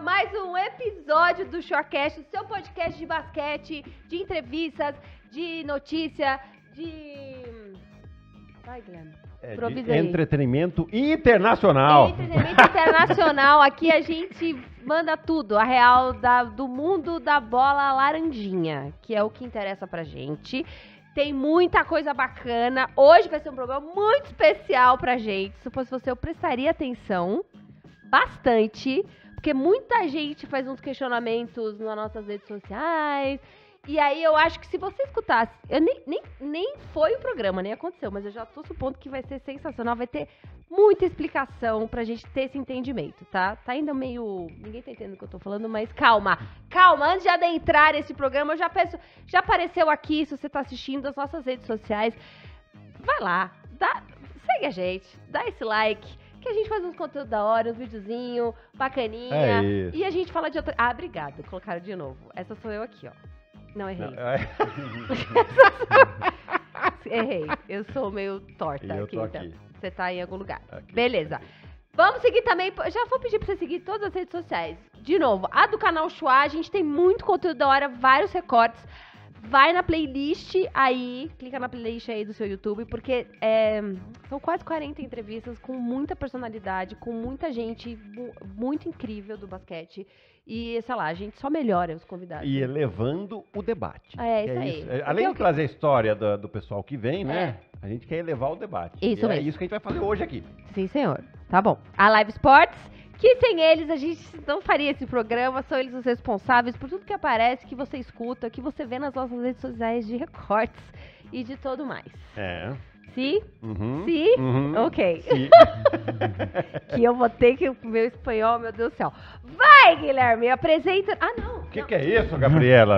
mais um episódio do Showcast, seu podcast de basquete, de entrevistas, de notícia, de. Vai, Guilherme. É, de entretenimento internacional. É, entretenimento internacional. Aqui a gente manda tudo, a real da, do mundo da bola laranjinha, que é o que interessa pra gente. Tem muita coisa bacana. Hoje vai ser um programa muito especial pra gente. Se fosse você, eu prestaria atenção bastante, porque muita gente faz uns questionamentos nas nossas redes sociais. E aí eu acho que se você escutasse, eu nem, nem, nem foi o programa, nem aconteceu, mas eu já tô supondo que vai ser sensacional, vai ter muita explicação pra gente ter esse entendimento, tá? Tá ainda meio. Ninguém tá entendendo o que eu tô falando, mas calma, calma, antes de adentrar esse programa, eu já peço. Já apareceu aqui, se você tá assistindo, as nossas redes sociais. Vai lá, dá, segue a gente, dá esse like que a gente faz uns conteúdos da hora, uns videozinhos, bacaninha. É isso. e a gente fala de outra. Ah, obrigado. Colocaram de novo. Essa sou eu aqui, ó. Não, errei. Não, é... errei. Eu sou meio torta e eu aqui, tô então. aqui. Você tá em algum lugar. Aqui. Beleza. Vamos seguir também. Já vou pedir pra você seguir todas as redes sociais. De novo, a do canal Chua, a gente tem muito conteúdo da hora, vários recortes vai na playlist aí, clica na playlist aí do seu YouTube, porque é, são quase 40 entrevistas com muita personalidade, com muita gente muito incrível do basquete. E, sei lá, a gente só melhora os convidados. E elevando o debate. É, isso é aí. Isso. É, além de trazer a história do, do pessoal que vem, né? é. né? A gente quer elevar o debate. Isso e é mesmo. É isso que a gente vai fazer hoje aqui. Sim, senhor. Tá bom. A Live Sports que sem eles a gente não faria esse programa, são eles os responsáveis por tudo que aparece, que você escuta, que você vê nas nossas redes sociais de recortes e de todo mais. É sim Uhum, Uhum, ok. Si. que eu vou ter que. Meu espanhol, meu Deus do céu. Vai, Guilherme, apresenta. Ah, não. O que, que, é isso, Gabriela?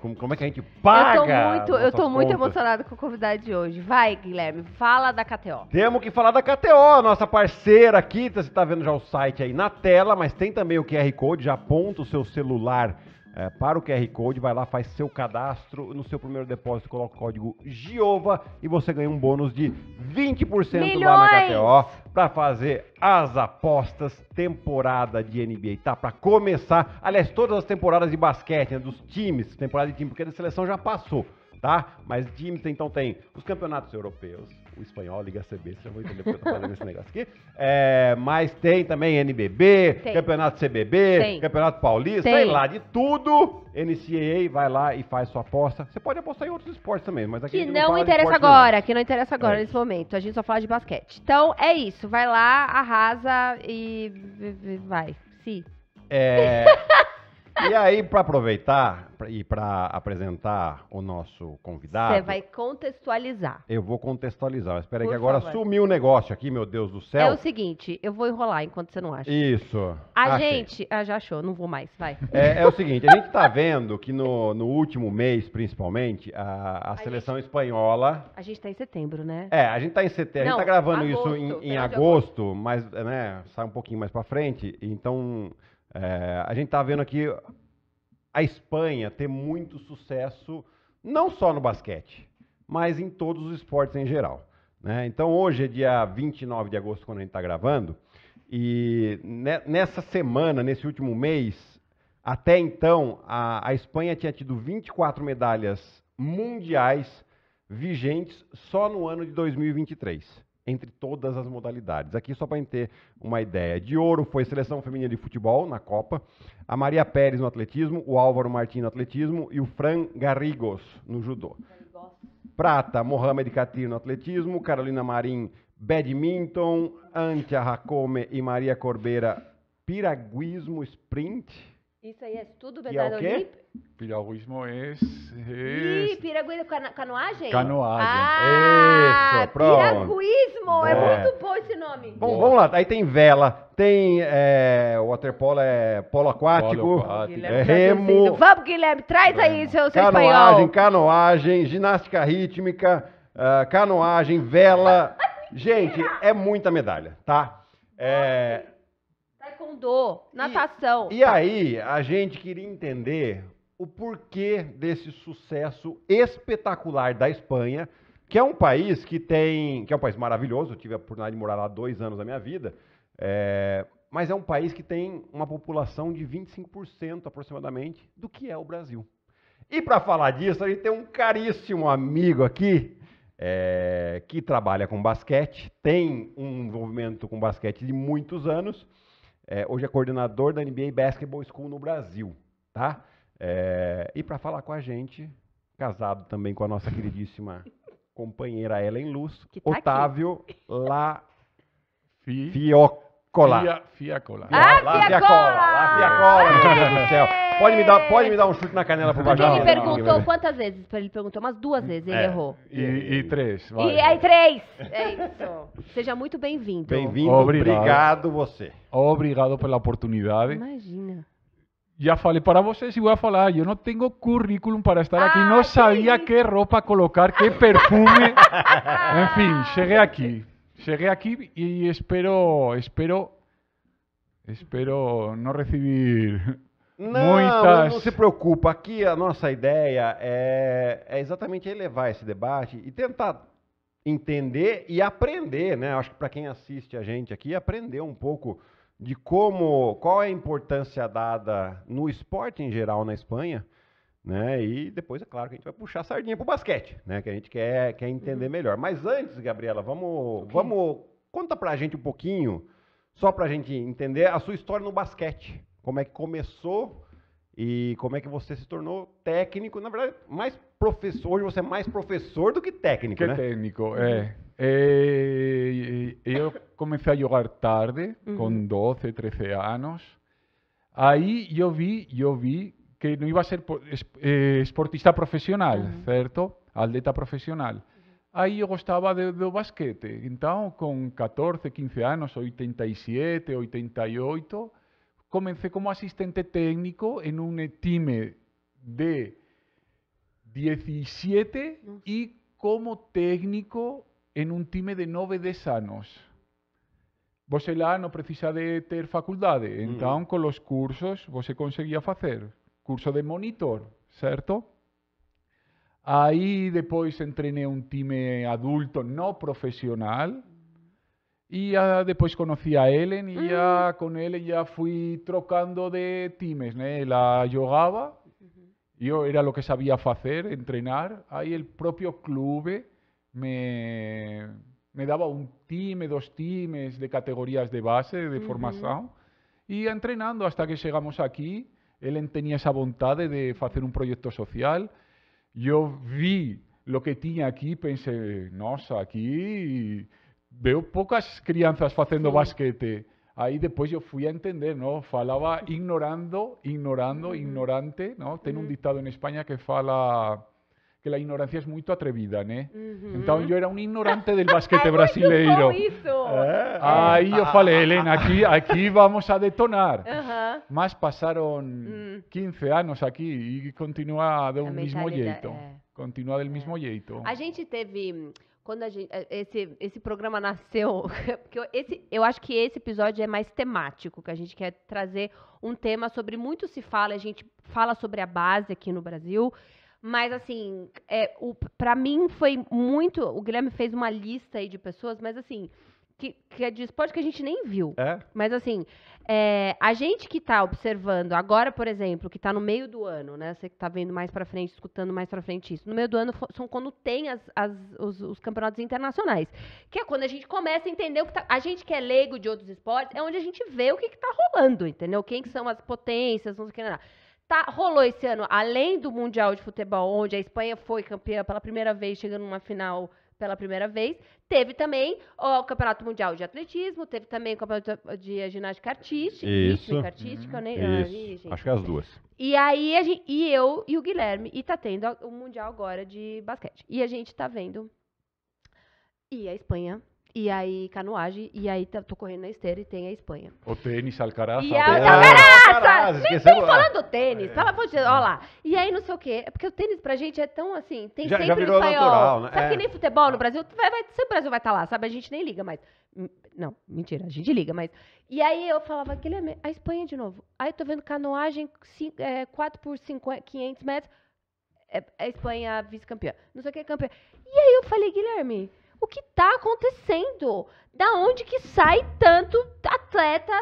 Como é que a gente paga? Eu tô muito, eu tô muito emocionada com o convidado de hoje. Vai, Guilherme, fala da KTO. Temos que falar da KTO, nossa parceira aqui. Você tá vendo já o site aí na tela, mas tem também o QR Code. Já aponta o seu celular é, para o QR Code, vai lá, faz seu cadastro, no seu primeiro depósito coloca o código GIOVA e você ganha um bônus de 20% Milhões! lá na HTO para fazer as apostas, temporada de NBA, tá? Para começar, aliás, todas as temporadas de basquete, né, dos times, temporada de time, porque a da seleção já passou, tá? Mas times, então, tem os campeonatos europeus, o espanhol, Liga CB, você já vai entender porque eu tô falando esse negócio aqui. É, mas tem também NBB, tem. Campeonato CBB, tem. Campeonato Paulista, tem. sei lá, de tudo. NCAA vai lá e faz sua aposta. Você pode apostar em outros esportes também, mas aqui que não, não interessa agora, que não interessa agora é. nesse momento. A gente só fala de basquete. Então é isso, vai lá, arrasa e vai. Sim. É... E aí, para aproveitar e para apresentar o nosso convidado. Você vai contextualizar. Eu vou contextualizar. espera aí, que agora favor. sumiu o negócio aqui, meu Deus do céu. É o seguinte, eu vou enrolar enquanto você não acha. Isso. A achei. gente. Ah, já achou, não vou mais, vai. É, é o seguinte, a gente está vendo que no, no último mês, principalmente, a, a, a seleção gente, espanhola. A gente está em setembro, né? É, a gente está em setembro. Não, a gente está gravando agosto, isso em, em agosto, agosto, mas, né, sai um pouquinho mais para frente. Então. É, a gente está vendo aqui a Espanha ter muito sucesso, não só no basquete, mas em todos os esportes em geral. Né? Então, hoje é dia 29 de agosto, quando a gente está gravando, e nessa semana, nesse último mês, até então, a, a Espanha tinha tido 24 medalhas mundiais vigentes só no ano de 2023 entre todas as modalidades. Aqui, só para ter uma ideia, de ouro foi seleção feminina de futebol na Copa, a Maria Pérez no atletismo, o Álvaro Martins no atletismo e o Fran Garrigos no judô. Prata, Mohamed Katir no atletismo, Carolina Marim, badminton, Antia Hakome e Maria Corbeira, piraguismo sprint isso aí é tudo medalha Olímpico? Piraguismo é. é... Ih, piraguismo cano, canoagem? Canoagem. Ah, Isso, pronto. Piraguismo, é. é. muito bom esse nome. Bom, vamos lá, aí tem vela, tem é, eh, waterpolo, é polo aquático, É, remo. Vamos, Guilherme, traz aí seu, seu canoagem, espanhol. Canoagem, canoagem, ginástica rítmica, uh, canoagem, vela. Gente, é muita medalha, tá? É, taekwondo, natação. E, e aí, a gente queria entender o porquê desse sucesso espetacular da Espanha, que é um país que tem, que é um país maravilhoso. Eu tive a oportunidade de morar lá dois anos da minha vida, é, mas é um país que tem uma população de 25% aproximadamente do que é o Brasil. E para falar disso, a gente tem um caríssimo amigo aqui. É, que trabalha com basquete, tem um envolvimento com basquete de muitos anos é, hoje é coordenador da NBA Basketball School no Brasil, tá? É, e para falar com a gente, casado também com a nossa queridíssima companheira Ellen Luz, tá Otávio aqui. La Fiocola Fiocola. Fia... Ah, Fiacola! meu Deus do céu. Pode me dar, pode me dar um chute na canela pro baixo. ele perguntou quantas vezes? Ele perguntou umas duas vezes, ele É, errou. E, e três. vai. E aí, três! É isso. Seja muito bem-vindo. Bem-vindo, Obrigado. obrigado você. Obrigado pela oportunidade. Imagina. Já falei para vocês e vou falar, eu não tenho currículo para estar aqui, ah, não sabia que roupa colocar, que perfume. Enfim, cheguei aqui. Cheguei aqui e espero, espero, espero não receber não, Muitas... não se preocupa. Aqui a nossa ideia é, é exatamente elevar esse debate e tentar entender e aprender, né? Acho que para quem assiste a gente aqui, aprender um pouco de como, qual é a importância dada no esporte em geral na Espanha, né? E depois, é claro, que a gente vai puxar a sardinha pro basquete, né? Que a gente quer, quer entender uhum. melhor. Mas antes, Gabriela, vamos, okay. vamos conta pra gente um pouquinho, só pra gente entender a sua história no basquete como é que começou e como é que você se tornou técnico, na verdade, mais professor, hoje você é mais professor do que técnico, que né? técnico, é. é eu comecei a jogar tarde, uhum. com 12, 13 anos. Aí eu vi, eu vi que não ia ser eh, esportista profissional, uhum. certo? Atleta profissional. Uhum. Aí eu gostava de, do basquete. Então, com 14, 15 anos, 87, 88, comencé como asistente técnico en un time de 17 y como técnico en un time de 9 desanos. Vos no no precisa de tener facultades, mm. entonces con los cursos vos se conseguía hacer. curso de monitor, ¿cierto? Ahí después entrené un time adulto no profesional. Y ya después conocí a Ellen y ya mm. con Ellen ya fui trocando de times, ¿eh? la La jogaba, yo era lo que sabía hacer, entrenar. Ahí el propio club me, me daba un time, dos times de categorías de base, de formación. Y entrenando hasta que llegamos aquí, Helen tenía esa voluntad de hacer un proyecto social. Yo vi lo que tenía aquí, pensé, no, aquí veo pocas crianzas haciendo basquete. Ahí después yo fui a entender, ¿no? falaba ignorando, ignorando, ignorante. ¿no? Tengo un dictado en España que fala que la ignorancia es muy atrevida, ¿no? Entonces yo era un ignorante del basquete brasileiro. Ah. Ah. Ahí yo fale Elena, aquí, aquí vamos a detonar. Más pasaron 15 mm. años aquí y continúa del mismo jeito. Eh. Continúa del mismo jeito. Eh. A gente teve quando gente, eh, esse, esse programa nasceu, é porque esse, eu acho que esse episódio é mais temático, que a gente quer trazer um tema sobre muito se fala, a gente fala sobre a base aqui no Brasil, mas assim, é, para mim foi muito, o Guilherme fez uma lista aí de pessoas, mas assim, que, que é de esporte que a gente nem viu. É? Mas assim, é, a gente que está observando agora, por exemplo, que está no meio do ano, né? Você que está vendo mais para frente, escutando mais para frente isso. No meio do ano são quando tem as, as, os, os, campeonatos internacionais, que é quando a gente começa a entender o que tá, a gente que é leigo de outros esportes, é onde a gente vê o que está rolando, entendeu? Quem que são as potências, não sei o que lá. Tá, rolou esse ano, além do Mundial de Futebol, onde a Espanha foi campeã pela primeira vez, chegando numa final pela primeira vez. Teve também o Campeonato Mundial de Atletismo, teve também o Campeonato de Ginástica Artística. Isso. Uhum. Artística, uhum. né? Isso. Ah, Acho que é as duas. E aí, a gente, e eu e o Guilherme, e tá tendo o Mundial agora de basquete. E a gente tá vendo. E a Espanha e aí, canoagem, e aí tá, tô correndo na esteira e tem a Espanha. O tênis, Alcaraz. E a é, Alcaraz! nem tem falando do tênis, é. tava ó lá. E aí, não sei o quê, é porque o tênis pra gente é tão assim, tem já, sempre já virou espanhol. Natural, né? Sabe é. que nem futebol no Brasil, vai, vai, sempre o Brasil vai estar tá lá, sabe? A gente nem liga mais. Não, mentira, a gente liga, mas... E aí eu falava, Guilherme, a Espanha de novo. Aí tô vendo canoagem 5, é, 4 por 50, 500 metros, é, a é Espanha vice-campeã. Não sei o que, campeã. E aí eu falei, Guilherme o que está acontecendo? Da onde que sai tanto atleta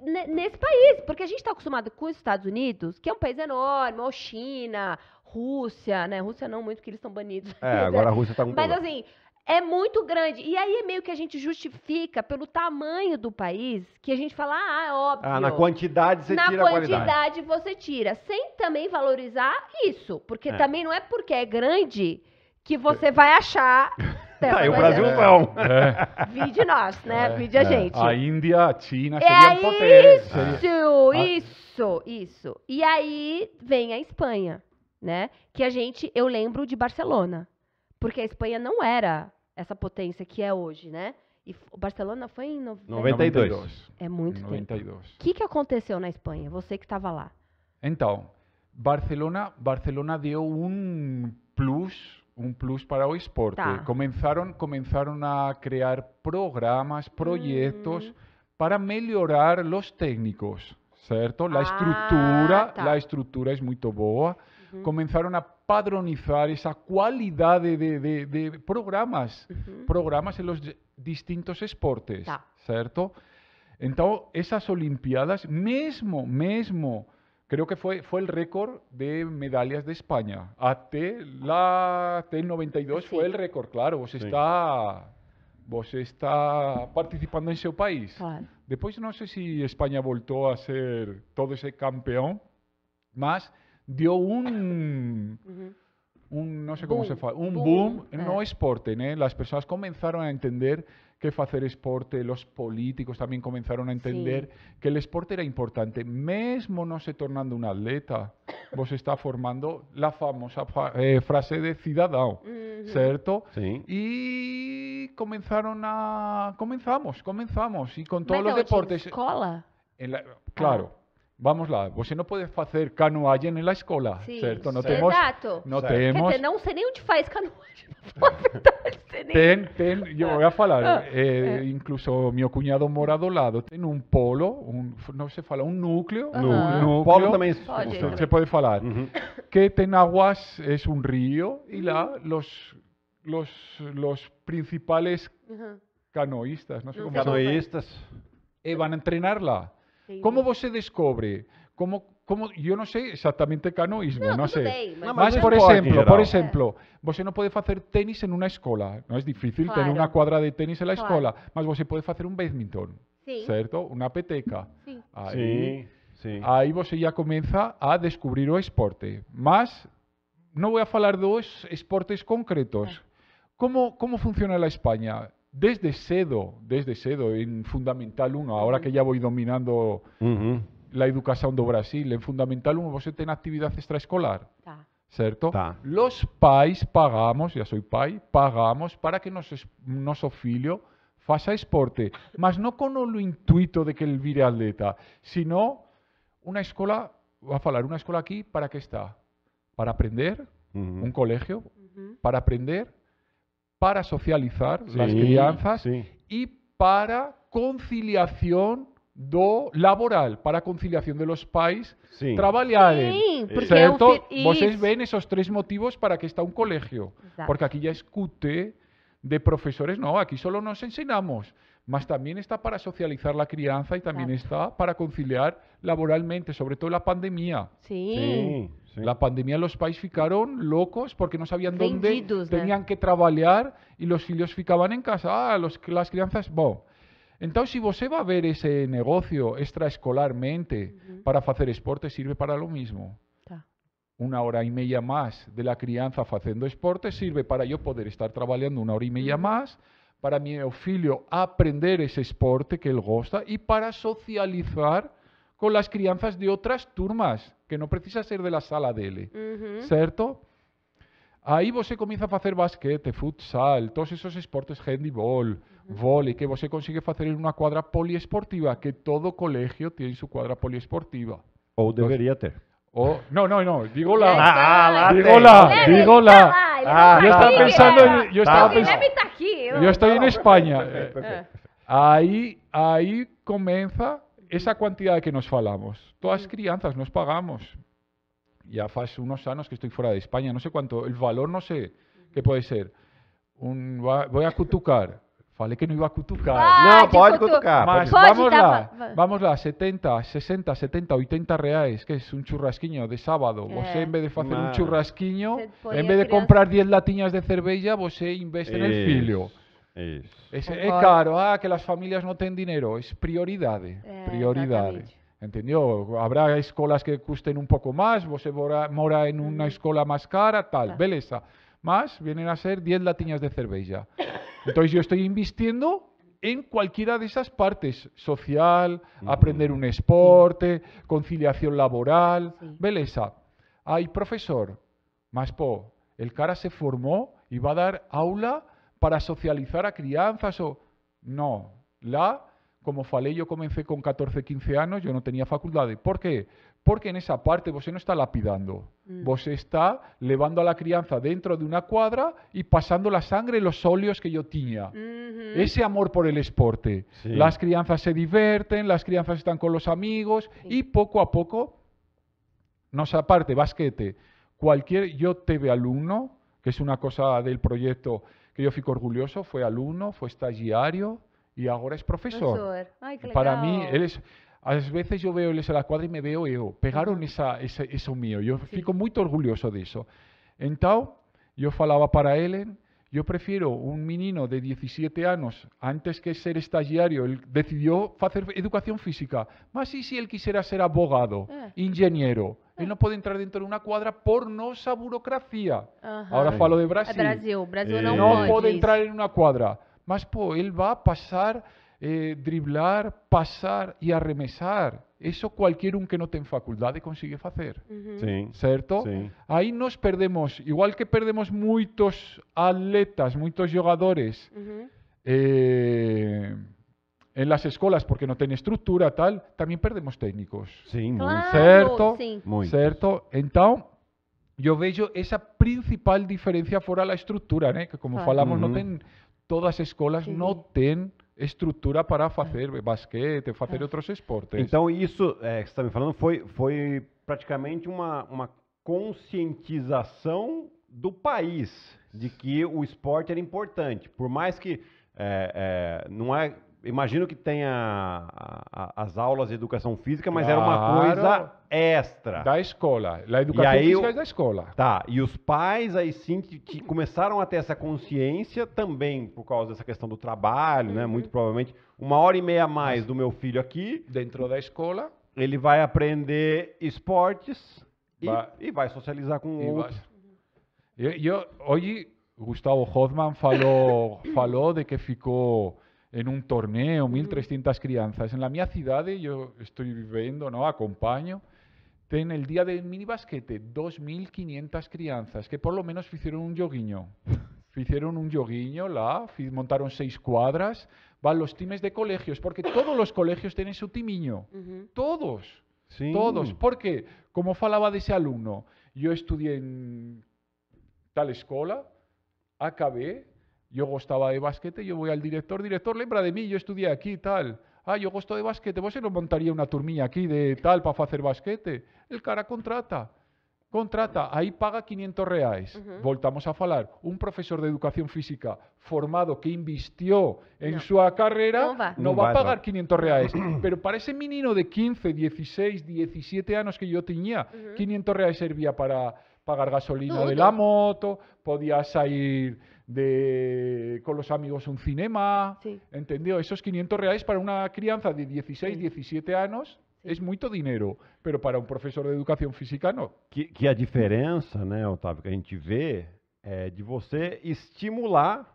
nesse país? Porque a gente está acostumado com os Estados Unidos, que é um país enorme, ou China, Rússia, né? Rússia não muito, que eles estão banidos. É, agora a Rússia está com Mas problema. assim, é muito grande. E aí é meio que a gente justifica pelo tamanho do país, que a gente fala, ah, é óbvio. Ah, na quantidade você na tira quantidade a qualidade. Na quantidade você tira, sem também valorizar isso. Porque é. também não é porque é grande que você vai achar. Então, tá, e o Brasil não. É. Vide nós, né? É. Vide a é. gente. A Índia, a China, é seria é potência. Isso, é. isso, isso. E aí vem a Espanha, né? Que a gente, eu lembro de Barcelona. Porque a Espanha não era essa potência que é hoje, né? E o Barcelona foi em no... 92. É muito 92. tempo. O que, que aconteceu na Espanha? Você que estava lá. Então, Barcelona, Barcelona deu um plus un plus para hoy deporte. Comenzaron, comenzaron a crear programas, proyectos mm. para mejorar los técnicos, ¿cierto? La ah, estructura, la estructura es muy boa. Comenzaron a padronizar esa cualidad de, de, programas, programas en los distintos esportes, ¿cierto? Entonces, esas Olimpiadas, mismo mismo creo que fue, fue el récord de medallas de España. AT, la 92 fue el récord, claro. Vos está vos está participando en su país. Después no sé si España voltó a ser todo ese campeón, más dio un... Un, no sé cómo se fue, un boom, boom. Eh. no esporte. ¿eh? Las personas comenzaron a entender que hacer esporte, los políticos también comenzaron a entender que el esporte era importante. Mesmo no se tornando un atleta, vos está formando la famosa eh, frase de ciudadano, ¿cierto? Y comenzaron a comenzamos, comenzamos y con todos los deportes. En claro. Ah. Vamos lá, você não pode fazer canoagem na escola, Sim, certo? Não certo. temos, Exato. Não certo. temos. Quer dizer, não sei nem onde faz canoagem. tem, tem, eu falar, ah, eh, ah. incluso mi cuñado morado lado, tem um un polo, um, não se fala, un núcleo. Un polo también. pode, puede hablar. falar. Que tem aguas, es un río. Y lá los os, los, los principais canoístas, não sei como Canoístas. E eh, vão treinar ¿Cómo vos se descubre, Como, como, yo no sé exactamente canoísmo, no sé. Más por ejemplo, por ejemplo, vos no pode fazer tênis en una escola. no es difícil tener una cuadra de tenis en la escuela. mas vos pode hacer un badminton, ¿cierto? Una peteca. Ahí ahí ya comienza a descubrir o esporte. Más, no voy a falar dos esportes concretos. ¿Cómo funciona la España? desde cedo, desde cedo, en Fundamental 1, ahora que ya voy dominando la educación de Brasil, en Fundamental 1 vos tenés actividad extraescolar, ¿cierto? Los pais pagamos, ya soy pai, pagamos para que nos, filio filho faça esporte, mas no con lo intuito de que el vire atleta, sino una escuela, va a hablar, una escuela aquí para qué está? Para aprender, un colegio, para aprender para socializar las crianzas y para conciliación do laboral para conciliación de los pais sí. Vosotros Sí, ven esos tres motivos para que está un colegio. Porque aquí ya escute de profesores, no, aquí solo nos enseñamos, más también está para socializar la crianza y también está para conciliar laboralmente, sobre todo la pandemia. sí. La pandemia los países ficaron locos porque no sabían dónde tenían que trabajar y los hijos ficaban en casa. Ah, los, las crianzas... si si se va a ver ese negocio extraescolarmente para hacer esporte, sirve para lo mismo. Una hora y media más de la crianza haciendo esporte sirve para yo poder estar trabajando una hora y media más, para mi hijo aprender ese esporte que él gusta y para socializar con las crianzas de otras turmas, que no precisa ser de la sala él, ¿cierto? Ahí vos se comienza a hacer basquete, futsal, todos esos esportes, handball, uhum. que se consigue hacer en una cuadra poliesportiva, que todo colegio tiene su cuadra poliesportiva. O debería tener. O, no, no, no, digo la. Ah, digo la, digo ah, la. Ah, yo estaba pensando, en, yo estaba pensando. Yo estoy en España. Ahí, ahí comienza esa cantidad de que nos falamos, todas crianzas nos pagamos. Ya hace unos años que estoy fuera de España, no sé cuánto, el valor no sé qué puede ser. Un, voy a cutucar. Fale que no iba a cutucar. Ah, no, voy cutucar. vamos lá, vamos 70, 60, 70, 80 reales que es un churrasquinho de sábado. Eh, vos en vez de hacer un churrasquinho, en vez de comprar 10 latiñas de cervella, vos eh, investe en el filio. Es caro, ah, que las familias no tienen dinero. Es prioridad. Eh, prioridades entendió Habrá escuelas que custen un poco más, vos mora, mora en una escuela más cara, tal, beleza. Más vienen a ser 10 latiñas de cerveza. Entonces yo estoy invirtiendo en cualquiera de esas partes, social, aprender un esporte, conciliación laboral, beleza. Hay profesor, más po, el cara se formó y va a dar aula para socializar a crianzas o... No, la, como falé, yo comencé con 14, 15 años, yo no tenía facultades. ¿Por qué? Porque en esa parte vos no está lapidando, mm. vos está levando a la crianza dentro de una cuadra y pasando la sangre los óleos que yo tenía. Ese amor por el esporte. Las crianzas se divierten las crianzas están con los amigos y poco a poco, nos aparte, basquete. Cualquier, yo te alumno, que es una cosa del proyecto, que yo fico orgulloso, fue alumno, fue estagiario y ahora es profesor. Para mí, A veces yo veo él en a la cuadra y me veo yo. Pegaron esa, eso mío. Yo fico muy orgulloso de eso. Entonces, yo falaba para él, yo prefiero un menino de 17 años, antes que ser estagiario, él decidió hacer educación física. Más si si él quisiera ser abogado, eh. ingeniero, él no puede entrar dentro de una cuadra por nossa burocracia. Ahora Agora falo de Brasil. Brasil, Brasil eh, puede. entrar en una cuadra. más pô, él va a pasar, eh, driblar, pasar y arremesar. Eso cualquier um que no tenga facultades de hacer. hacer. ¿Cierto? Certo? Sim. perdemos, igual que perdemos muchos atletas, muchos jugadores... en las escolas porque no tem estrutura tal, también perdemos técnicos. Sí, muy claro, certo, sim. Muito. certo? Então, eu vejo essa principal diferença fora a estrutura, né? ¿eh? Que como claro. falamos, não tem todas as escolas não têm estrutura para fazer basquete, fazer ah. outros esportes. Então, isso é, que você está me falando foi foi praticamente uma uma conscientização do país de que o esporte era importante, por mais que é, é, não é imagino que tenha a, a, as aulas de educação física, mas claro, era uma coisa extra. Da escola. A educação aí, física é da escola. Tá. E os pais aí sim que, que, começaram a ter essa consciência também por causa dessa questão do trabalho, uhum. né? Muito uhum. provavelmente uma hora e meia a mais do meu filho aqui. Dentro da escola. Ele vai aprender esportes vai. E, e, vai socializar com outros. Eu, eu, hoje, Gustavo Hoffman falou, falou de que ficou en un torneo, 1.300 mm. crianzas. En la mía ciudad, yo estoy viviendo, ¿no? Acompaño. En el día del mini basquete, 2.500 crianzas, que por lo menos hicieron un yoguiño. hicieron un yoguiño, la, montaron seis cuadras, van los times de colegios, porque todos los colegios tienen su timiño. Todos. Sí. Todos. Porque, como falaba de ese alumno, yo estudié en tal escuela, acabé yo gustaba de basquete, yo voy al director, director, lembra de mí, yo estudié aquí, tal. Ah, yo gusto de basquete, vos pues se nos montaría una turmilla aquí de tal para hacer basquete. El cara contrata, contrata, ahí paga 500 reales Voltamos a falar, un profesor de educación física formado que invistió en su carrera no va, a pagar 500 reales Pero para ese menino de 15, 16, 17 años que yo tenía, 500 reales servía para pagar gasolina de la moto, podías ir de con los amigos un cinema, sí. ¿entendió? Esos 500 reales para una crianza de 16, sí. 17 anos é muito dinheiro, mas para um professor de educação física não. Que, que, a diferença, né, Otávio, que a gente vê é de você estimular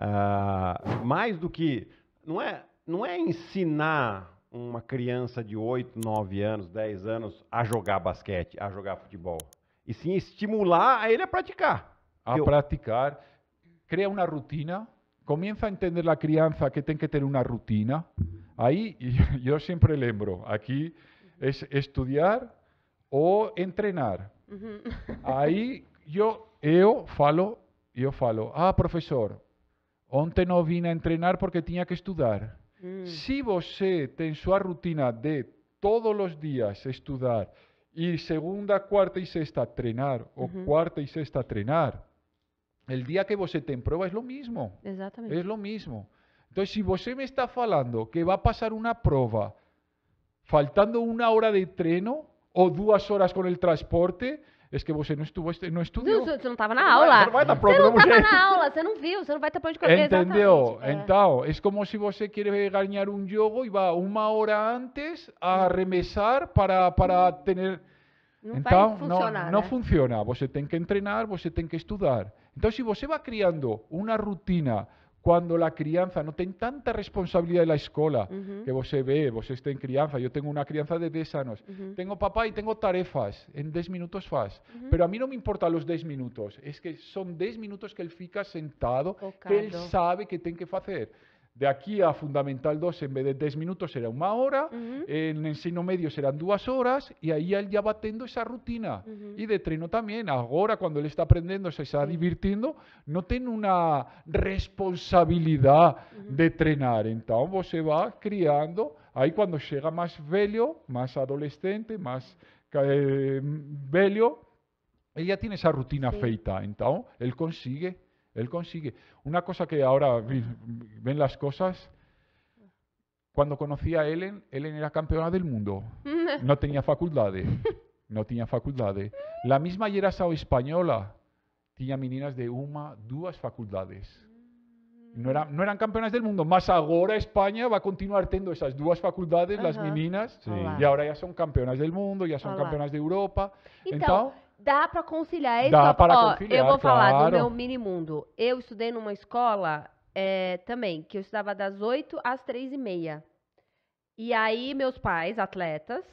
uh, mais do que não é não é ensinar uma criança de 8, 9 anos, 10 anos a jogar basquete, a jogar futebol, e sim estimular a ele a praticar. A Eu... praticar crea una rutina, comienza a entender la crianza que tiene que tener una rutina. Ahí yo siempre lembro, aquí es estudiar o entrenar. Ahí yo yo falo, yo falo, ah, profesor, ontem no vine a entrenar porque tenía que estudiar? Mm. Si vos ten su rutina de todos los días estudiar y e segunda, cuarta y e sexta entrenar, o cuarta y e sexta entrenar, el día que você en prueba es lo mismo. Exactamente. Es lo mismo. Entonces, si me está falando que va a pasar una prueba faltando una hora de treno o dos horas con el transporte, es que vos este, no no no Yo no não en na aula. Você no estaba en la aula, você não viu, você não vai ter plano de correr. Entendeu? Entendió. Então, é como si você quer ganar un jogo y va una hora antes a remesar para, para ter... Não então, no funcionar, não, ¿eh? funciona. Você tiene que entrenar, você tiene que estudiar. Entonces, si se va criando una rutina cuando la crianza no tiene tanta responsabilidad de la escuela que ve, vos esté en crianza. Yo tengo una crianza de 10 años. Tengo papá y tengo tarefas, En 10 minutos faz. Pero a mí no me importan los 10 minutos, Es que son 10 minutos que él fica sentado, que él sabe que tiene que hacer. De aquí a Fundamental 2, en vez de 10 minutos, será una hora, En en ensino medio serán dos horas, Y ahí él ya va teniendo esa rutina. Y de treno también. Ahora, cuando él está aprendiendo, se está divirtiendo, no tiene una responsabilidad de de va Entonces, se va criando, Ahí cuando llega más velio, más adolescente, más eh, velio, ella tiene esa rutina feita. Entonces, él consigue él consigue. Una cosa que ahora ven las cosas. Cuando conocí a Ellen, Ellen era campeona del mundo. No tenía facultades. No tenía facultades. La misma Yerasao española tenía meninas de una, dos facultades. No, era, no eran campeonas del mundo, más ahora España va a continuar teniendo esas dos facultades, las meninas, oh, y ahora ya son campeonas del mundo, ya son oh, campeonas de Europa. entonces... Dá para conciliar. É Dá só... para Ó, conciliar, Eu vou claro. falar do meu mini mundo. Eu estudei numa escola é, também, que eu estudava das 8 às 3 e meia. E aí, meus pais, atletas,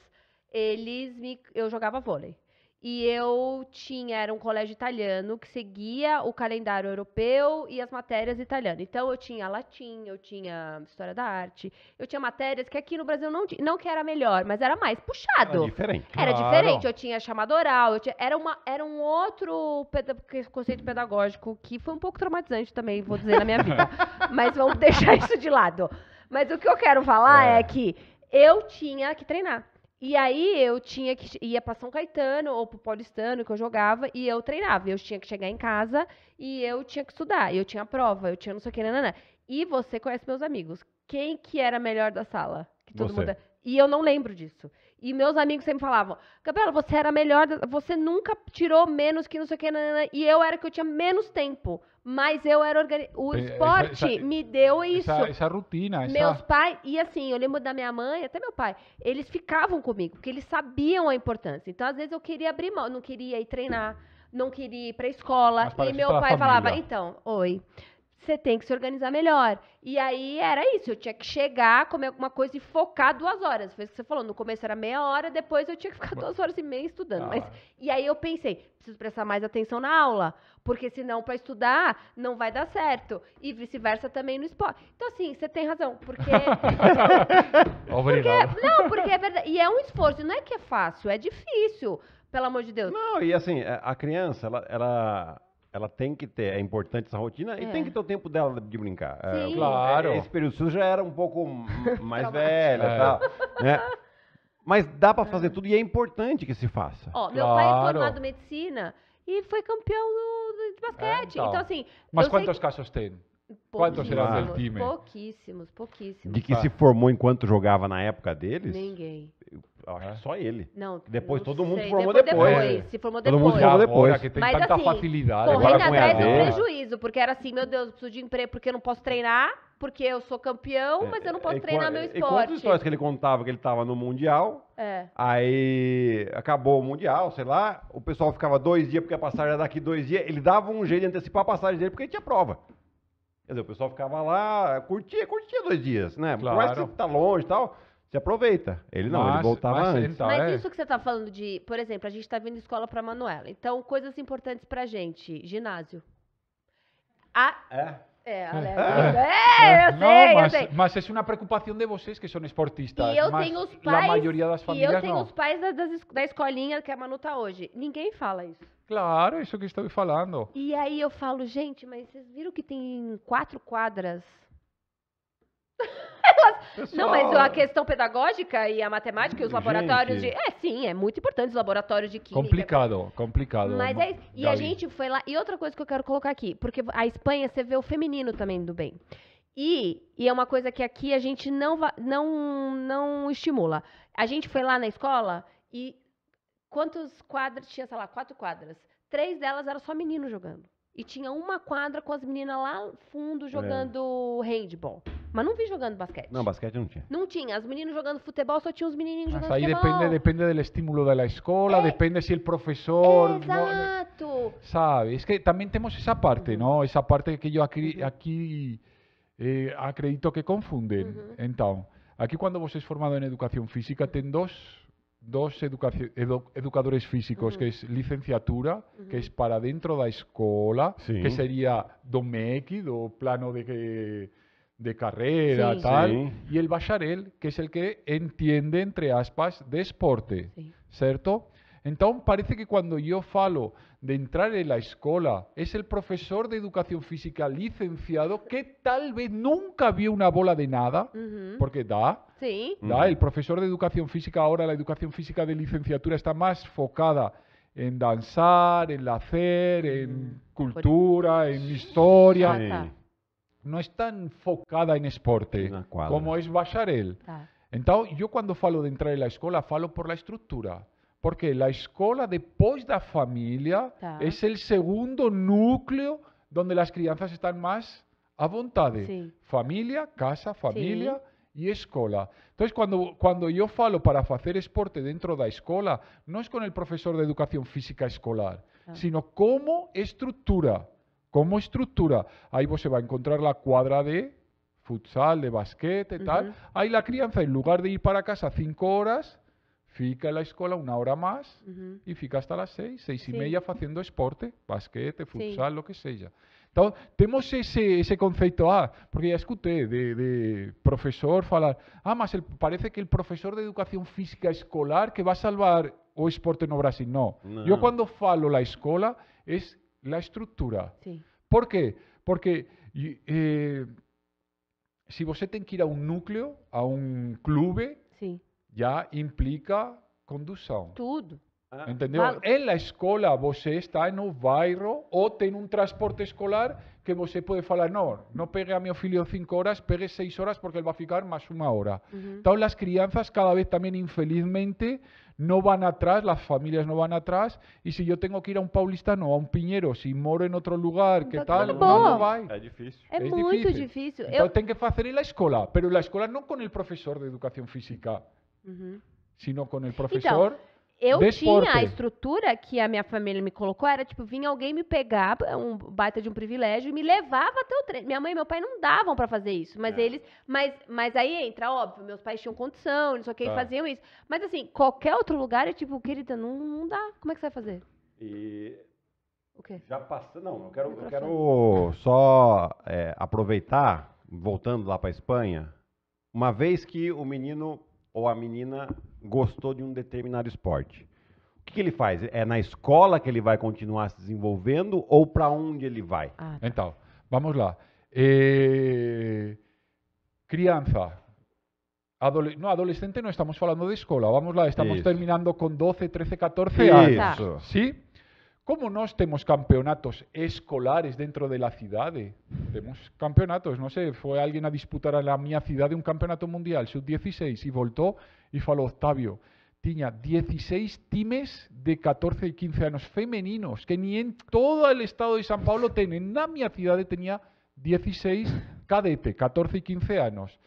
eles me... Eu jogava vôlei. E eu tinha, era um colégio italiano que seguia o calendário europeu e as matérias italianas. Então eu tinha latim, eu tinha história da arte, eu tinha matérias que aqui no Brasil não não que era melhor, mas era mais puxado. Era diferente. Era claro. diferente, eu tinha chamado oral, eu tinha, era uma era um outro peda conceito pedagógico que foi um pouco traumatizante também, vou dizer na minha vida. mas vamos deixar isso de lado. Mas o que eu quero falar é, é que eu tinha que treinar. E aí eu tinha que ia para São Caetano ou para o Paulistano que eu jogava e eu treinava. Eu tinha que chegar em casa e eu tinha que estudar. Eu tinha prova, eu tinha não sei o que, nanana. E você conhece meus amigos. Quem que era melhor da sala? Que todo você. mundo. É. E eu não lembro disso. E meus amigos sempre falavam: Gabriela, você era melhor, você nunca tirou menos que não sei o que. Nanana. E eu era que eu tinha menos tempo. Mas eu era organi... O é, esporte essa, essa, me deu isso. Essa, essa rotina. Meus pais, e assim, eu lembro da minha mãe, até meu pai, eles ficavam comigo, porque eles sabiam a importância. Então, às vezes, eu queria abrir mão, não queria ir treinar, não queria ir a escola. E meu pai família. falava: então, oi você tem que se organizar melhor. E aí era isso, eu tinha que chegar, comer alguma coisa e focar duas horas. Foi isso que você falou, no começo era meia hora, depois eu tinha que ficar duas horas e meia estudando. Ah. Mas, e aí eu pensei, preciso prestar mais atenção na aula, porque senão para estudar não vai dar certo. E vice-versa também no esporte. Então, assim, você tem razão, porque... porque não, porque é verdade. E é um esforço, não é que é fácil, é difícil, pelo amor de Deus. Não, e assim, é, a criança, ela... ela ela tem que ter, é importante essa rotina é. e tem que ter o tempo dela de brincar. É, Sim. É, claro. Esse período seu já era um pouco mais velha e é. tal, né? Mas dá para fazer ah. tudo e é importante que se faça. Ó, meu claro. pai é formado em medicina e foi campeão do, de basquete. É, então. então. assim. Mas quantos sei... casos tem? Quantos será do time? Pouquíssimos, pouquíssimos. De que ah. se formou enquanto jogava na época deles? Ninguém. Eu acho que é. só ele. Não, depois não todo mundo formou depois. depois. É. Se formou todo depois. Todo mundo se formou depois. Agora, que tem Mas tanta assim, facilidade. correndo atrás do prejuízo, porque era assim, meu Deus, preciso de emprego porque eu não posso treinar, porque eu sou campeão, mas eu não é, posso treinar e, meu esporte. E quantas histórias que ele contava que ele estava no Mundial, é. aí acabou o Mundial, sei lá, o pessoal ficava dois dias, porque a passagem era daqui dois dias, ele dava um jeito de antecipar a passagem dele, porque ele tinha prova. Quer dizer, o pessoal ficava lá, curtia, curtia dois dias, né? Claro. Por mais que você tá longe e tal se aproveita. Ele não, mas, ele voltava mas, antes. Então, mas é. isso que você está falando de, por exemplo, a gente está vindo escola para Manuela. Então, coisas importantes para gente, ginásio. A... É. É, é, é. é eu é. sei, não, mas, eu sei. Mas é uma preocupação de vocês que são esportistas. E eu tenho os pais. A maioria das famílias, e eu tenho não. os pais da, das, da escolinha que a Manu tá hoje. Ninguém fala isso. Claro, isso que estou falando. E aí eu falo, gente, mas vocês viram que tem quatro quadras Pessoal... Não, mas a questão pedagógica e a matemática e os laboratórios gente. de. É, sim, é muito importante os laboratórios de química. Complicado, complicado. Mas é isso. E Gali. a gente foi lá. E outra coisa que eu quero colocar aqui, porque a Espanha você vê o feminino também do bem. E, e é uma coisa que aqui a gente não, não, não estimula. A gente foi lá na escola e quantos quadros tinha, sei lá, quatro quadras. Três delas eram só menino jogando. E tinha uma quadra com as meninas lá fundo é. jogando é. handball. Mas não vi jogando basquete. Não, basquete não tinha. Não tinha. As meninas jogando futebol, só tinha os meninos jogando Mas aí Depende, depende do estímulo da escola, é. depende se o professor... Exato. No, sabe? É que também temos essa parte, uhum. não? Essa parte que eu aqui, aqui eh, acredito que confundem. Uhum. Então, aqui quando você é formado em educação física, tem dois dos educadores físicos, que es licenciatura, que es para dentro de la escuela, que sería do plano de, carrera, tal, y el bacharel, que es el que entiende, entre aspas, de esporte, ¿cierto? Entonces parece que cuando yo falo de entrar en la escuela es el profesor de educación física licenciado que tal vez nunca vio una bola de nada, porque da, ¿Sí? el profesor de educación física ahora, la educación física de licenciatura está más focada en danzar, en hacer, en mm. cultura, pues, en historia. No es tan focada en deporte, como es Bacharel. Entonces, yo cuando falo de entrar en la escuela, falo por la estructura. Porque la escuela, después de la familia, es el segundo núcleo donde las crianzas están más a vontade. Familia, casa, familia y escuela. Entonces, cuando, yo falo para hacer esporte dentro de la escuela, no es con el profesor de educación física escolar, ah. sino como estructura. Como estructura. Ahí vos se va a encontrar la cuadra de futsal, de basquete, tal. Ahí la crianza, en lugar de ir para casa cinco horas, fica la escuela una hora más y fica hasta las seis, seis y media haciendo esporte, basquete, futsal, lo que sea. Entonces, tenemos ese, concepto, conceito, ah, porque ya escuté de, profesor falar, ah, más parece que el profesor de educación física escolar que va a salvar o esporte no Brasil. No, no. yo cuando falo la escuela, es la estructura. Por qué? Porque... Eh, si vos tenés que ir a un núcleo, a un club, sí ya implica conducción. Tudo. Ah. Entendeu? en la la vos estás está un bairro o ten un transporte escolar que vos pode falar: no, no pegue a mi hijo cinco horas, pegue seis horas porque él va a ficar más una hora. todas las crianzas cada vez también, infelizmente, no van atrás, las familias no van atrás. Y si yo tengo que ir a paulista paulistano, a un piñero, si moro en otro lugar, ¿qué tal? No, no vai. Es difícil. Es é muito difícil. difícil. Então, eu... tem que fazer la escola, mas la escuela no con el profesor de Educación física. Uhum. Sino com o então, professor. Então, eu desporte. tinha a estrutura que a minha família me colocou, era tipo, vinha alguém me pegar, um baita de um privilégio, e me levava até o treino. Minha mãe e meu pai não davam para fazer isso, mas é. eles, mas, mas aí entra, óbvio, meus pais tinham condição, não sei o que, tá. É. faziam isso. Mas assim, qualquer outro lugar eu tipo, querida, não, não dá, como é que você vai fazer? E... O quê? Já passou, não, eu quero, eu quero só é, aproveitar, voltando lá para Espanha, uma vez que o menino ou a menina gostou de um determinado esporte. O que, que ele faz? É na escola que ele vai continuar se desenvolvendo ou para onde ele vai? Ah, tá. Então, vamos lá. Criança, não Adole no, adolescente Não estamos falando de escola. Vamos lá, estamos Isso. terminando com 12, 13, 14 anos. Isso. Tá. ¿Sí? ¿Cómo no tenemos campeonatos escolares dentro de la ciudad? Tenemos campeonatos, no sé, fue alguien a disputar a la ciudad de un campeonato mundial, sub-16, y voltó y faló Octavio, tiña 16 times de 14 y 15 años, femeninos, que ni en todo el estado de San Pablo tenen, la mi ciudad tenía 16 cadete, 14 y 15 años.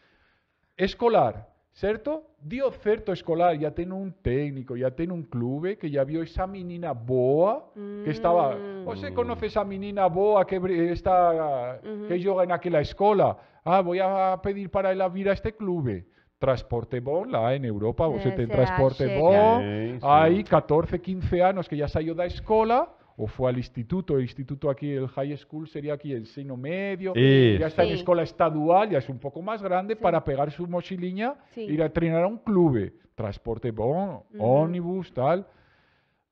Escolar, ¿Cierto? Dio cierto escolar, ya tiene un técnico, ya tiene un club, que ya vio esa menina boa, que estaba... Mm. o oh, se conoce esa menina boa que está que en aquella escuela Ah, voy a pedir para él vir a este club. transporte Boa, en Europa, eh, transporte Boa, hay 14, 15 años, que salió de la escuela o fue al instituto, el instituto aquí, el high school sería aquí el seno medio, ya está en escuela estadual, ya es un poco más grande, para pegar su mochiliña, ir a entrenar a un club, transporte bon, ómnibus, tal.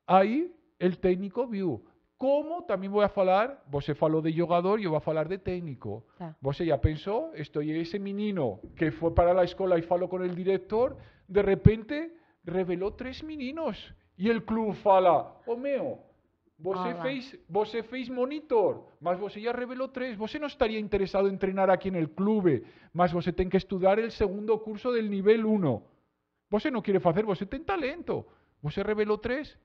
Ahí el técnico vio, ¿Cómo? también voy a falar, se falou de jugador yo voy a falar de técnico. Vos ya pensó, estoy ese menino que fue para la escuela y faló con el director, de repente reveló tres meninos y el club fala, o Você, ah, fez, você fez monitor, mas ya reveló tres, estaría no estaría interesado en entrenar aquí en el clube, mas você tem que estudiar el segundo curso del nivel 1. Você no quiere fazer, você ten talento. Você reveló tres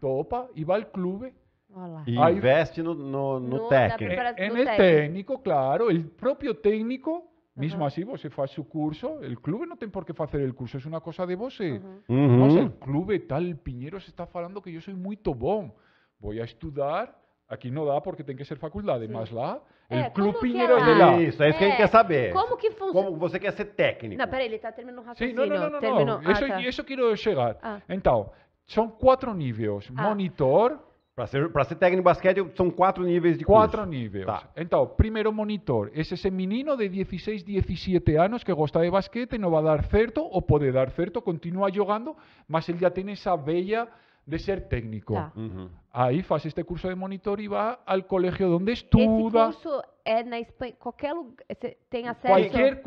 topa y va al clube. y investe no, no, no, técnico. Eh, en, el técnico. claro, el propio técnico Mismo así vos así, fa su curso, el club no tiene por qué hacer el curso, es una cosa de vos. el club tal Piñero se está falando que yo soy muy tobón. voy a estudar. Aqui não dá porque tem que ser faculdade, Sim. mas lá, é, eh, o clube Pinheiros é de lá. Isso, é isso é. que a gente quer eh, saber. Como que funciona? Como você quer ser técnico. Não, peraí, ele está terminando o raciocínio. Sim, não, não, não. Terminou. não. Isso, ah, tá. isso eu quero chegar. Ah. Então, são quatro níveis. Ah. Monitor. Para ser, ser técnico de basquete, são quatro níveis de Quatro curso. níveis. Tá. Então, primeiro monitor. É esse menino de 16, 17 anos que gosta de basquete, não vai dar certo, ou pode dar certo, continua jogando, mas ele já tem essa veia... de ser técnico. Ahí Uhum. Aí este curso de monitor y va al colegio donde estuda. Esse curso es en España? qualquer lugar, tem acesso...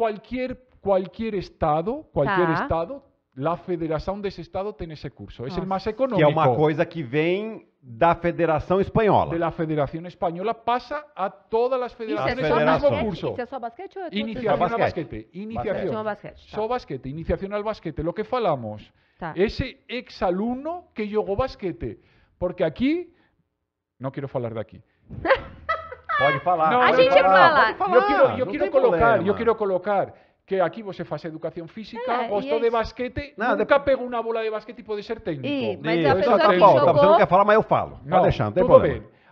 cualquier estado, cualquier tá. estado la de ese estado tiene ese curso. Es el más económico. Que es uma coisa que de la Federación Española. De la Federación Española pasa a todas las federaciones al mismo curso. ¿Y se só basquete ou Iniciación al basquete. Iniciación. Basquete. basquete. Iniciación al basquete. Lo que falamos. Tá. Ese alumno que jugó basquete. Porque aquí... No quiero hablar de aquí. falar. Não, a gente falar. fala. Eu quero, eu quero colocar, eu colocar que aquí vos se fase educación física, vos de basquete, nunca pego una bola de basquete y pode ser técnico. que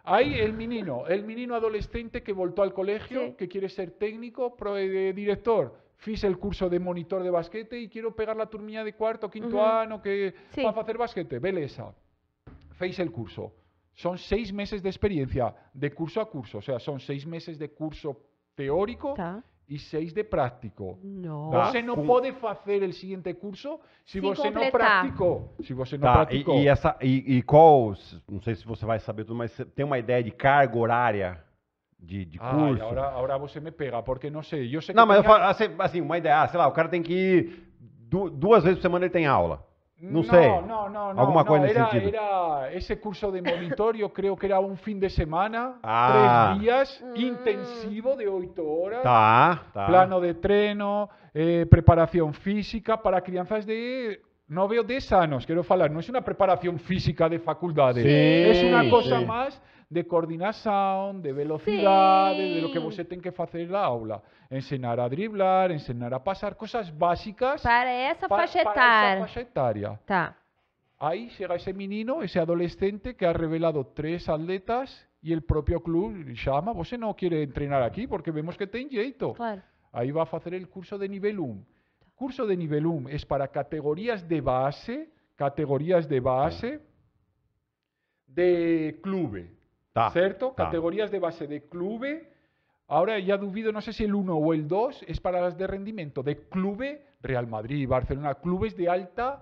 Hay el menino, el menino adolescente que voltó al colegio, que quiere ser técnico, pro, eh, director. Fiz el curso de monitor de basquete y quiero pegar la turmilla de cuarto, quinto año que sí. a hacer basquete. esa. Feis el curso. Son seis meses de experiencia, de curso a curso. O sea, son seis meses de curso teórico e seis de prático. Nossa. Você não pode fazer o seguinte curso se, você completar. não praticou. Se você não tá, praticou. E, e essa, e, e, qual, não sei se você vai saber tudo, mas tem uma ideia de carga horária de, de ah, curso? Agora, agora você me pega, porque não sei. Eu sei não, mas eu falo assim, assim, uma ideia, ah, sei lá, o cara tem que ir duas vezes por semana ele tem aula. No, sé. No, no, no. no era, era, ese curso de monitorio, creo que era un fin de semana, ah. tres días, mm. intensivo de ocho horas. Plano de treno, eh, preparación física para crianzas de no veo 10 sanos, quiero falar, no es una preparación física de facultades, es una cosa más de coordinación, de velocidad, de lo que vos tiene que hacer en la aula. Enseñar a driblar, enseñar a pasar, cosas básicas. Para esa para, Ahí llega ese menino, ese adolescente que ha revelado tres atletas y el propio club llama, vos no quiere entrenar aquí porque vemos que te jeito. Ahí va a hacer el curso de nivel 1. Curso de nivel 1 es para categorías de base, categorías de base de club. ¿Cierto? Categorías de base de clube. Ahora ya duvido, no sé si el 1 o el 2 es para las de rendimiento de clube, Real Madrid, Barcelona, clubes de alta,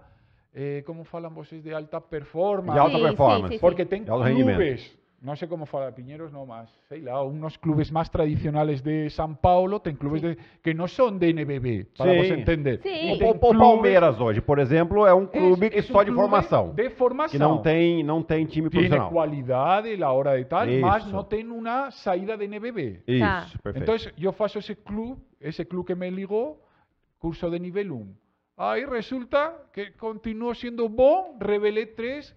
eh, ¿cómo falan voces De alta performance. alta performance. Porque tengo clubes no sé cómo Piñeros, no más, ¿eh? unos clubes más tradicionales de San Paulo, ten clubes que no son de NBB, para vos entender. Sí. O, Palmeiras hoy, por ejemplo, um es un club que está só de formación. De formación. Que não tem, não tem time Tiene profissional. Tem qualidade, la hora de tal, Isso. mas não tem uma saída de NBB. Entonces, yo perfeito. ese club, faço club que me ligó, curso de nivel 1. Ahí resulta que continúo siendo bom, revelé 3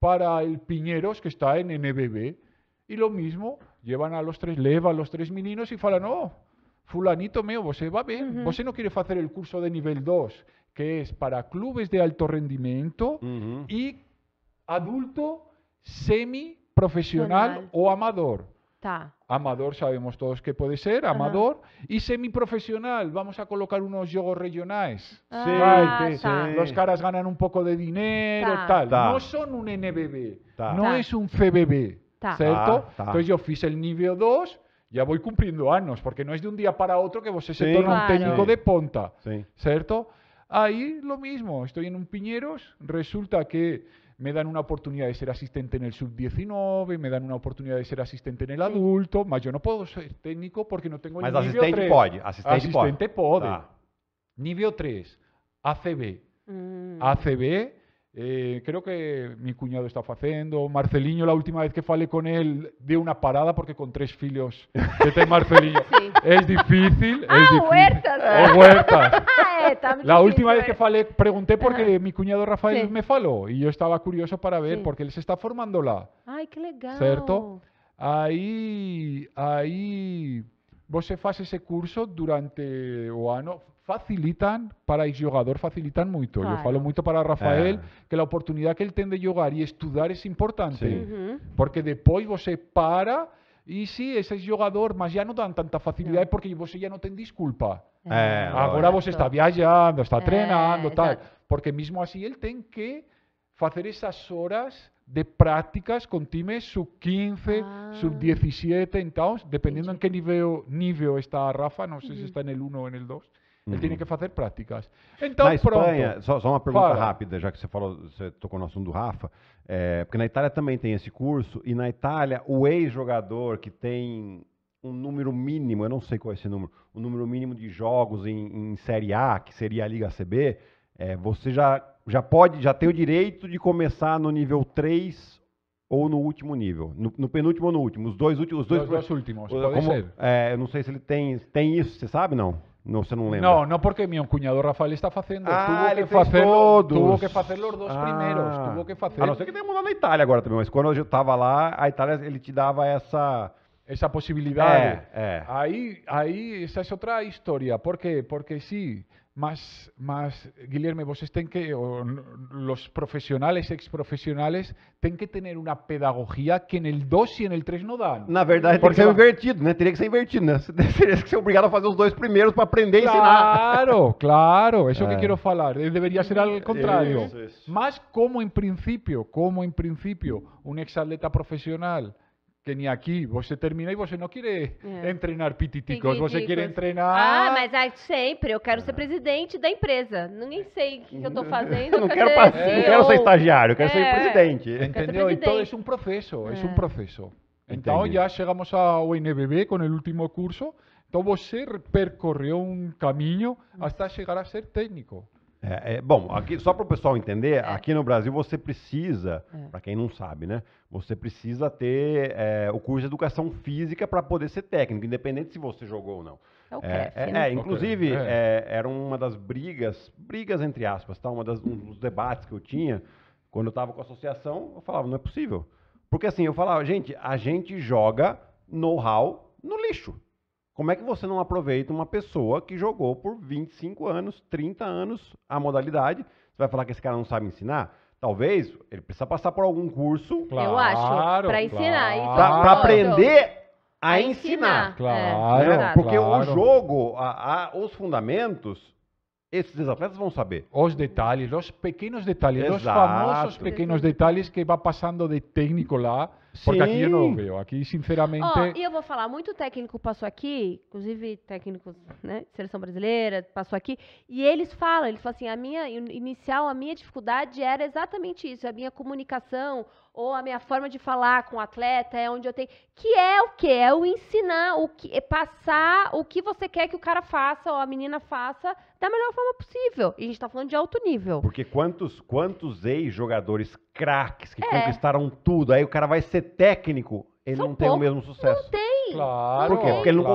para el Piñeros, que está en NBB, y lo mismo, llevan a los tres, leva a los tres meninos y falan, oh, fulanito vos se va bien. Vos se no quiere hacer el curso de nivel 2, que es para clubes de alto rendimiento y adulto semi profesional o amador. Amador sabemos todos que puede ser, amador. Y semiprofesional, vamos a colocar unos yogos regionales. Ah, sí, Los caras ganan un poco de dinero, tal. No son un NBB, no es un CBB, ¿cierto? Entonces yo fui el nivel 2, ya voy cumpliendo años, porque no es de un día para otro que vos se torna un técnico de ponta, ¿cierto? Ahí lo mismo, estoy en un Piñeros, resulta que me dan una oportunidad de ser asistente en el sub-19, me dan una oportunidad de ser asistente en el adulto, más yo no puedo ser técnico porque no tengo mas 3. pode, asistente 3, ACB. ACB eh, creo que mi cuñado está haciendo Marceliño, la última vez que falei con él, de una parada porque con tres filios que Marceliño. Es difícil. es ah, difícil. huertas. huertas. Eh, la última vez que falei, pregunté porque mi cuñado Rafael me faló y yo estaba curioso para ver porque él se está formando la. Ay, qué legal. ¿Cierto? Ahí, ahí, vos faz ese curso durante o ano, facilitan para el jugador, facilitan mucho. Yo falo mucho para Rafael ah. que la oportunidad que él ten de jugar y estudiar es importante, porque después porque se para y sí, ese jogador, más ya no dan tanta facilidad porque vos ya no ten disculpa eh, Ahora vos vos está viajando, está eh, entrenando, tal, porque mismo así él tiene que hacer esas horas de prácticas con times sub-15, sub-17, en caos dependiendo en qué nivel está Rafa, no sé si está en el 1 o en el 2, Uhum. Ele tem que fazer práticas. Então, na pronto. Espanha, só, só uma pergunta Fala. rápida, já que você falou, você tocou no assunto do Rafa, é, porque na Itália também tem esse curso, e na Itália, o ex-jogador que tem um número mínimo, eu não sei qual é esse número, o um número mínimo de jogos em, em Série A, que seria a Liga CB, é, você já, já pode, já tem o direito de começar no nível 3 ou no último nível, no, no penúltimo ou no último, os dois últimos, os dois, dois, dois últimos, como, pode ser. É, eu não sei se ele tem, tem isso, você sabe não? No, você não lembra. Não, não porque meu cunhado Rafael está fazendo. Ah, tuvo ele que fez fazer, todos. Tuvo que fazer os dois ah. primeiros. Tuvo que fazer. A não ser que tenha mudado na Itália agora também, mas quando eu estava lá, a Itália ele te dava essa essa possibilidade. Eh, é, eh. é. Aí, aí essa é outra história. Por quê? Porque sim, más, más Guillermo, vos estén que, los profesionales, exprofesionales, ten que tener una pedagogía que en el 2 y en el 3 no dan. Na verdade, Porque que ser invertido, né? que ser invertido, né? que ser obligado a hacer los dos primeros para aprender claro, e ensinar. Claro, claro, eso lo que quiero falar. Eh, debería ser al contrario. más como en principio, como en principio, un atleta profesional tenía aquí, você termina e você não quer é. Eh. treinar pititicos, você quer treinar... Ah, mas ah, sempre, eu quero ser presidente da empresa. Não sei o que, que eu estou fazendo. não, quero ser, não quero ser estagiário, eu quero é. ser então, presidente. Entendeu? Ser presidente. Então é um processo, é, um processo. Então já chegamos ao NBB com o último curso, então você percorreu um caminho até chegar a ser técnico. É, é, bom, aqui, só para o pessoal entender, é. aqui no Brasil você precisa, é. para quem não sabe, né? Você precisa ter é, o curso de educação física para poder ser técnico, independente se você jogou ou não. É okay, é, né? inclusive, era uma das brigas, brigas entre aspas, tá? uma das, um dos debates que eu tinha quando eu estava com a associação, eu falava, não é possível. Porque assim, eu falava, gente, a gente joga know-how no lixo. Como é que você não aproveita uma pessoa que jogou por 25 anos, 30 anos a modalidade? Você vai falar que esse cara não sabe ensinar? Talvez ele precisa passar por algum curso. Claro, eu acho. Para ensinar. É claro. Para aprender a, a ensinar. ensinar. É. Claro. É, porque claro. o jogo, a, a, os fundamentos, esses atletas vão saber. Os detalhes, os pequenos detalhes, Exato. os famosos pequenos detalhes que vai passando de técnico lá porque Sim. aqui não veio. Aqui, sinceramente. Ó, e eu vou falar, muito técnico passou aqui, inclusive técnicos, né? Seleção brasileira, passou aqui. E eles falam, eles falam assim: a minha inicial, a minha dificuldade era exatamente isso, a minha comunicação ou a minha forma de falar com o atleta é onde eu tenho que é o que é o ensinar o que é passar o que você quer que o cara faça ou a menina faça da melhor forma possível e a gente está falando de alto nível porque quantos quantos ex jogadores craques que é. conquistaram tudo aí o cara vai ser técnico ele São não poucos, tem o mesmo sucesso não tem Claro. Porque, lo porque él no todo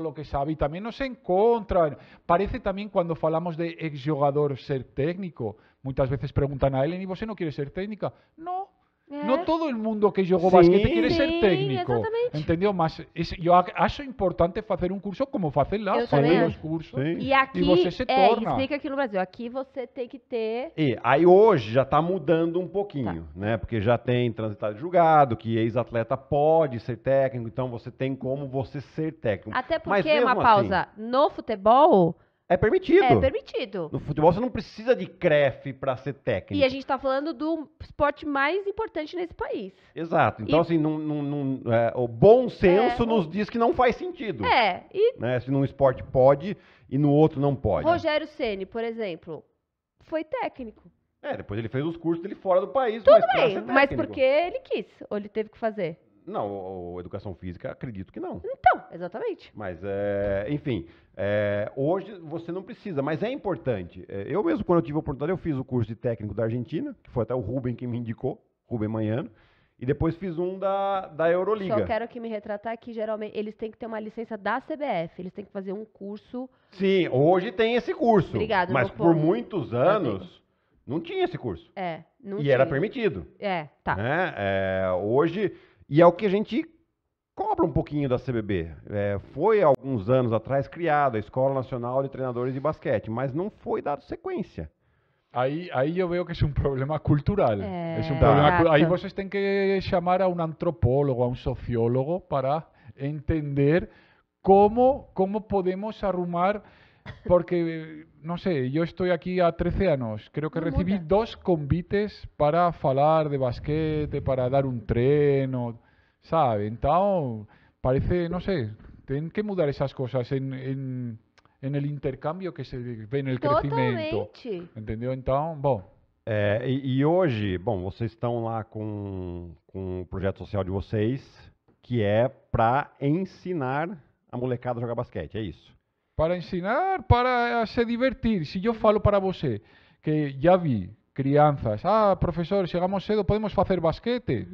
lo que sabe. también no nos encuentra. Parece también cuando hablamos de exjugador ser técnico. muchas veces preguntan a él ¿y vos no quiere ser técnica? No, Não No ¿Eh? todo el mundo que jogou sí, basquete quiere sí, ser técnico. Entendeu? Mas eu acho importante fazer um curso como fazer lá, fazer os cursos. E aqui e você se é, torna. explica aqui no Brasil. Aqui você tem que ter. E aí hoje já está mudando um pouquinho, tá. né? Porque já tem transitado de julgado, que ex-atleta pode ser técnico, então você tem como você ser técnico. Até porque, Mas, uma pausa, assim, no futebol é permitido. É permitido. No futebol você não precisa de crefe para ser técnico. E a gente está falando do esporte mais importante nesse país. Exato. Então, e... assim, num, num, num, é, o bom é. senso é... nos diz que não faz sentido. É. E... Né? Se num esporte pode e no outro não pode. Rogério Ceni, por exemplo, foi técnico. É, depois ele fez os cursos dele fora do país. Tudo mas bem, mas porque ele quis, ou ele teve que fazer. Não, o, o educação física, acredito que não. Então, exatamente. Mas, é, enfim, é, hoje você não precisa, mas é importante. É, eu mesmo, quando eu tive a oportunidade, eu fiz o curso de técnico da Argentina, que foi até o Rubem que me indicou, Rubem Manhano. E depois fiz um da, da Euroliga. Só quero que me retratar que geralmente eles têm que ter uma licença da CBF, eles têm que fazer um curso. Sim, hoje tem esse curso. Obrigado, Mas por muitos anos amigo. não tinha esse curso. É, não E tinha. era permitido. É, tá. Né? É, hoje e é o que a gente cobra um pouquinho da CBB. É, foi alguns anos atrás criada a Escola Nacional de Treinadores de Basquete, mas não foi dado sequência. Aí, aí eu vejo que é um problema cultural. É, é um problema, cultural. aí vocês têm que chamar a um antropólogo, a um sociólogo para entender como, como podemos arrumar porque, não sei, eu estou aquí a 13 anos, Creo que recebi recibí dos convites para falar de basquete, para dar un tren, o, ¿sabe? então parece, não sei tem que mudar esas cosas en, en, en el intercambio que se ve en el Totalmente. Entendeu? Então, bom. É, e, e, hoje, bom, vocês estão lá com, com o projeto social de vocês, que é para ensinar a molecada a jogar basquete, é isso? para ensinar, para eh, se divertir. Si yo falo para vos, que ya vi crianzas, ah, profesor, llegamos cedo, podemos hacer basquete.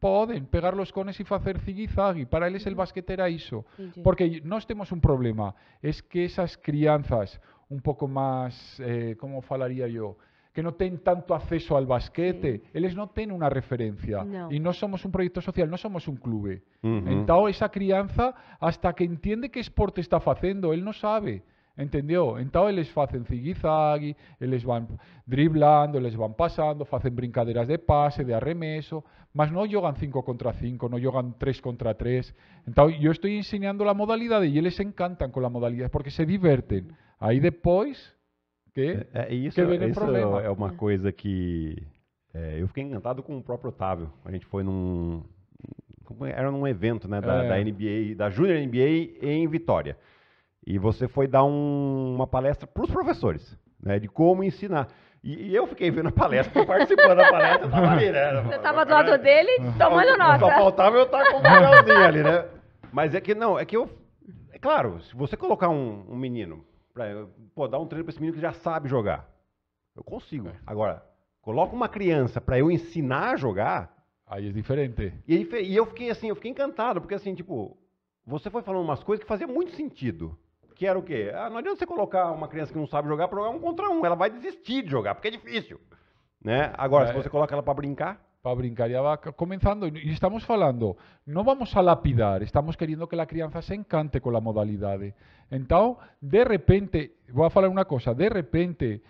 Pueden, pegar los cones y hacer zigui Para él es el basquetera eso. Porque no tenemos un problema. Es que esas crianzas un poco más, eh, ¿cómo falaría yo? que no tienen tanto acceso al basquete. Ellos no tienen una referencia. Y no somos un proyecto social, no somos un club. Entao esa crianza hasta que entiende qué esporte está haciendo, él no sabe. Entendió? Entao les hacen zigzag, les van driblando, les van pasando, hacen brincaderas de pase, de arremeso, mas no juegan 5 contra 5, no juegan 3 contra 3. Entao yo estoy enseñando la modalidad y se encantan con la modalidad porque se divierten. Ahí después Porque é, é isso, é, isso problema. é uma coisa que é, eu fiquei encantado com o próprio Otávio. A gente foi num é, era num evento né da, é. da NBA da Junior NBA em Vitória e você foi dar um, uma palestra para os professores né de como ensinar e, e, eu fiquei vendo a palestra, participando da palestra, eu tava ali, né? Você tava do lado né? dele, tomando nota. Só faltava eu estar tá com o papelzinho ali, né? Mas é que não, é que eu. É claro, se você colocar um, um menino Pra, pô, dar um treino para esse menino que já sabe jogar. Eu consigo. É. Agora, coloca uma criança para eu ensinar a jogar. Aí é diferente. E, e, eu fiquei assim, eu fiquei encantado, porque assim, tipo, você foi falando umas coisas que fazia muito sentido. Que era o quê? Ah, não adianta você colocar uma criança que não sabe jogar para jogar um contra um. Ela vai desistir de jogar, porque é difícil. Né? Agora, é. se você coloca ela para brincar. para brincar ya va comenzando, y estamos falando, no vamos a lapidar, estamos queriendo que la crianza se encante con la modalidad. Entonces, de repente, voy a falar una cosa, de repente,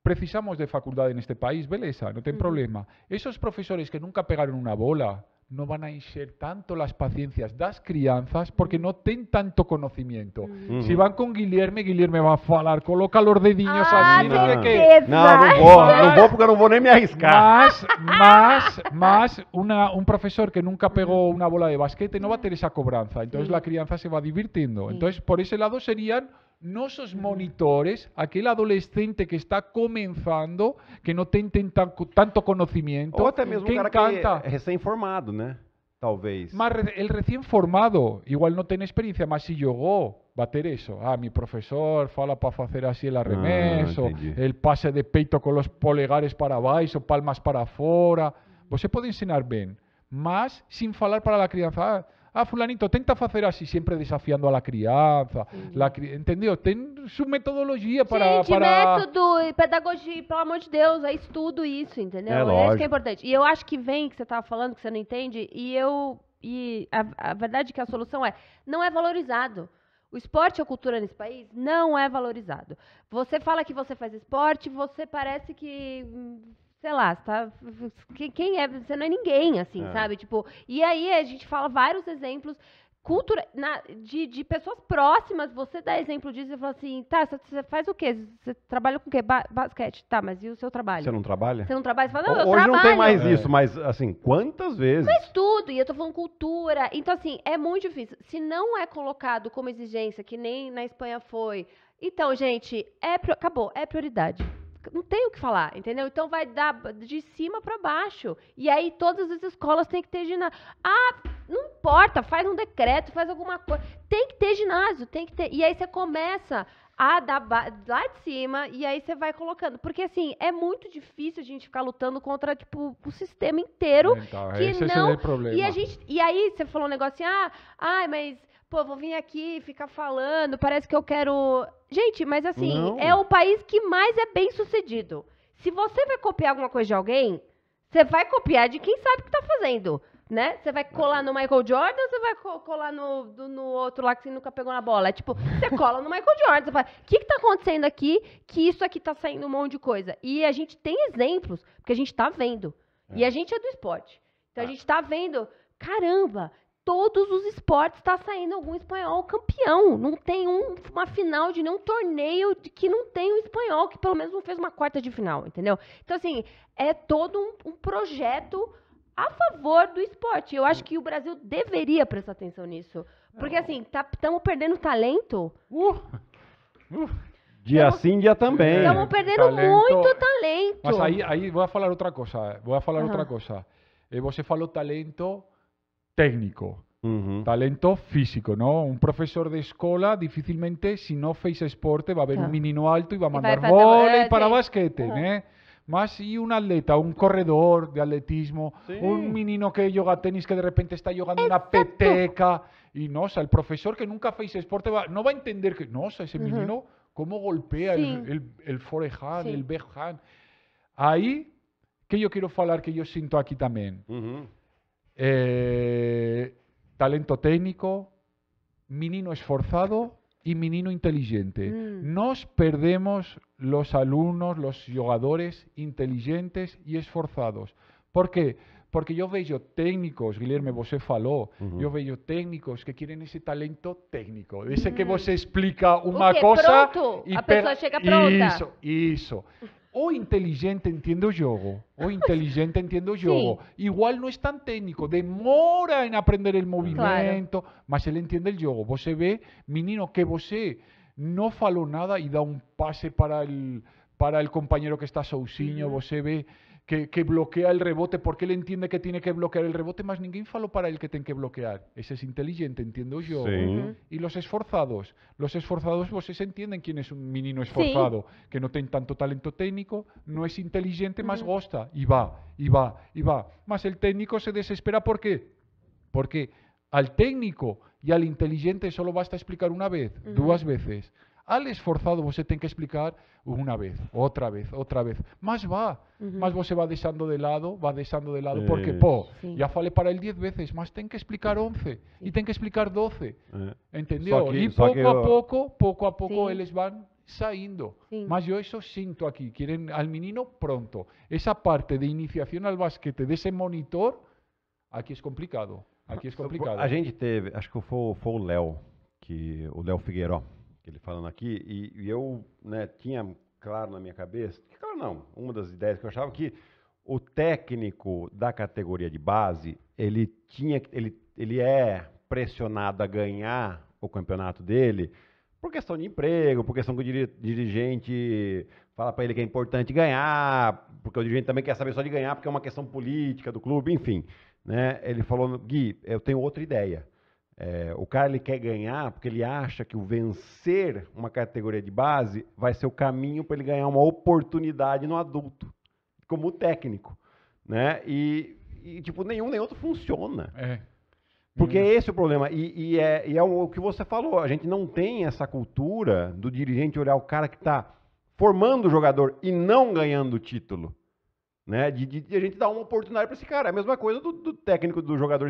precisamos de facultad en este país, beleza, no ten problema. Esos profesores que nunca pegaron una bola, no van a ser tanto las paciencias das crianzas porque no ten tanto conocimiento. Mm. Si van con Guilherme, Guilherme va a falar, coloca los dedinhos ah, así, No no que... no voy vou, não porque não me arriscar. Más, más, más, un profesor que nunca pegó una bola de basquete no va a tener esa cobranza, entonces la crianza se va divirtiendo. Entonces, por ese lado serían no sos monitores, aquel adolescente que está comenzando, que no tiene tanto conocimiento, o que encanta. formado el recién formado, igual no tiene experiencia, más si llegó, oh, va a tener eso. Ah, mi profesor fala para hacer así el ah, arremeso, el pase de peito con los polegares para abajo, palmas para afuera. se puede enseñar bien, más sin falar para la crianza. Ah, ah, fulanito, tenta facer así, sempre desafiando a la crianza, Sim. la cri... entendeu? Tem su metodologia para... Gente, para... método e pedagogia, pelo amor de Deus, é estudo isso, entendeu? É, lógico. é isso que é importante. E eu acho que vem, que você tava falando, que você não entende, e eu... E a, a verdade é que a solução é, não é valorizado. O esporte e a cultura nesse país não é valorizado. Você fala que você faz esporte, você parece que sei lá, você tá, quem é, você não é ninguém, assim, é. sabe? Tipo, e aí a gente fala vários exemplos cultura na, de, de pessoas próximas, você dá exemplo disso e fala assim, tá, você faz o quê? Você trabalha com o quê? Ba basquete. Tá, mas e o seu trabalho? Você não trabalha? Você não trabalha? Você fala, não, Hoje eu trabalho. não tem mais é. isso, mas assim, quantas vezes? Mas tudo, e eu tô falando cultura. Então, assim, é muito difícil. Se não é colocado como exigência, que nem na Espanha foi. Então, gente, é acabou, é prioridade não tem o que falar, entendeu? Então vai dar de cima para baixo. E aí todas as escolas têm que ter ginásio. Ah, não importa, faz um decreto, faz alguma coisa. Tem que ter ginásio, tem que ter. E aí você começa a da lá de cima, e aí você vai colocando. Porque, assim, é muito difícil a gente ficar lutando contra, tipo, o sistema inteiro. Então, que esse é não... é problema. E, a gente, e aí você falou um negócio assim, ah, ai, mas, pô, vou vir aqui ficar falando, parece que eu quero... Gente, mas assim, não. é o país que mais é bem sucedido. Se você vai copiar alguma coisa de alguém, você vai copiar de quem sabe o que está fazendo né? Você vai colar no Michael Jordan ou você vai colar no, do, no outro lá que você nunca pegou na bola? É tipo, você cola no Michael Jordan, você fala, o que, está acontecendo aqui que isso aqui está saindo um monte de coisa? E a gente tem exemplos, porque a gente está vendo. É. E a gente é do esporte. Então a é. gente está vendo, caramba, todos os esportes está saindo algum espanhol campeão. Não tem um, uma final de nenhum torneio de que não tem um espanhol, que pelo menos não fez uma quarta de final, entendeu? Então, assim, é todo um, um projeto a favor do esporte. Eu acho que o Brasil deveria prestar atenção nisso. Porque, assim, estamos tá, perdendo talento. Uh, uh, dia tamo, sim, dia também. Estamos perdendo talento, muito talento. Mas aí, aí vou falar outra coisa. Eh. Vou falar uhum. outra coisa. Eh, você falou talento técnico. Uhum. Talento físico, não? Um professor de escola dificilmente, se não fez esporte, vai ver tá. um menino alto e vai mandar vôlei para basquete, uhum. né? más y un atleta, un corredor de atletismo, un menino que yoga tenis que de repente está jugando una peteca y no, o sea, el profesor que nunca face esporte no va a entender que, no, o sea, ese menino cómo golpea el, el, el forehand, el backhand. Ahí que yo quiero hablar que yo siento aquí también. Eh, talento técnico, menino esforzado y menino inteligente. Mm. Nos perdemos los alumnos, los jugadores inteligentes y esforzados. ¿Por qué? Porque yo veo técnicos, Guilherme, você falou, yo veo técnicos que quieren ese talento técnico. Dice que vos mm. explica una cosa y a pronta. eso o inteligente entiendo yo, o inteligente entiendo yo, igual no es tan técnico, demora en aprender el movimiento. más él entiende el yogo. Vos se ve, menino, que vos no faló nada y da un pase para el, para el compañero que está sousiño, vos se ve que, bloquea el rebote, porque él entiende que tiene que bloquear el rebote, más ningún falo para él que tiene que bloquear. Ese es inteligente, entiendo yo. Y los esforzados, los esforzados, se pues, entienden quién es un menino esforzado, que no tiene tanto talento técnico, no es inteligente, más gosta, y va, y va, y va. Más el técnico se desespera, ¿por qué? Porque al técnico y al inteligente solo basta explicar una vez, dos veces al esforzado se tiene que explicar una vez, otra vez, otra vez. Más va, más vos más va desando de lado, va desando de lado, porque, po, ya fale para él diez veces, más ten que explicar once. y ten que explicar doce. Eh. ¿Entendió? y poco a poco, poco a poco, ellos van saindo. Más yo eso siento aquí, quieren al menino pronto. Esa parte de iniciación al basquete, de ese monitor, aquí es complicado. Aquí es ah, complicado. A gente teve, acho que fue foi Léo, que Léo Figueroa. ele falando aqui, e, e eu né, tinha claro na minha cabeça, claro não, uma das ideias que eu achava que o técnico da categoria de base, ele tinha, ele, ele é pressionado a ganhar o campeonato dele por questão de emprego, por questão que o dirigente fala para ele que é importante ganhar, porque o dirigente também quer saber só de ganhar, porque é uma questão política do clube, enfim. Né? Ele falou, Gui, eu tenho outra ideia. É, o cara ele quer ganhar porque ele acha que o vencer uma categoria de base vai ser o caminho para ele ganhar uma oportunidade no adulto, como técnico, né? E, e tipo nenhum nem outro funciona. É. Porque hum. esse é o problema. E, e é, e é o que você falou. A gente não tem essa cultura do dirigente olhar o cara que está formando o jogador e não ganhando o título. Né? De, de, de, a gente dar uma oportunidade para esse cara. É a mesma coisa do, do técnico, do jogador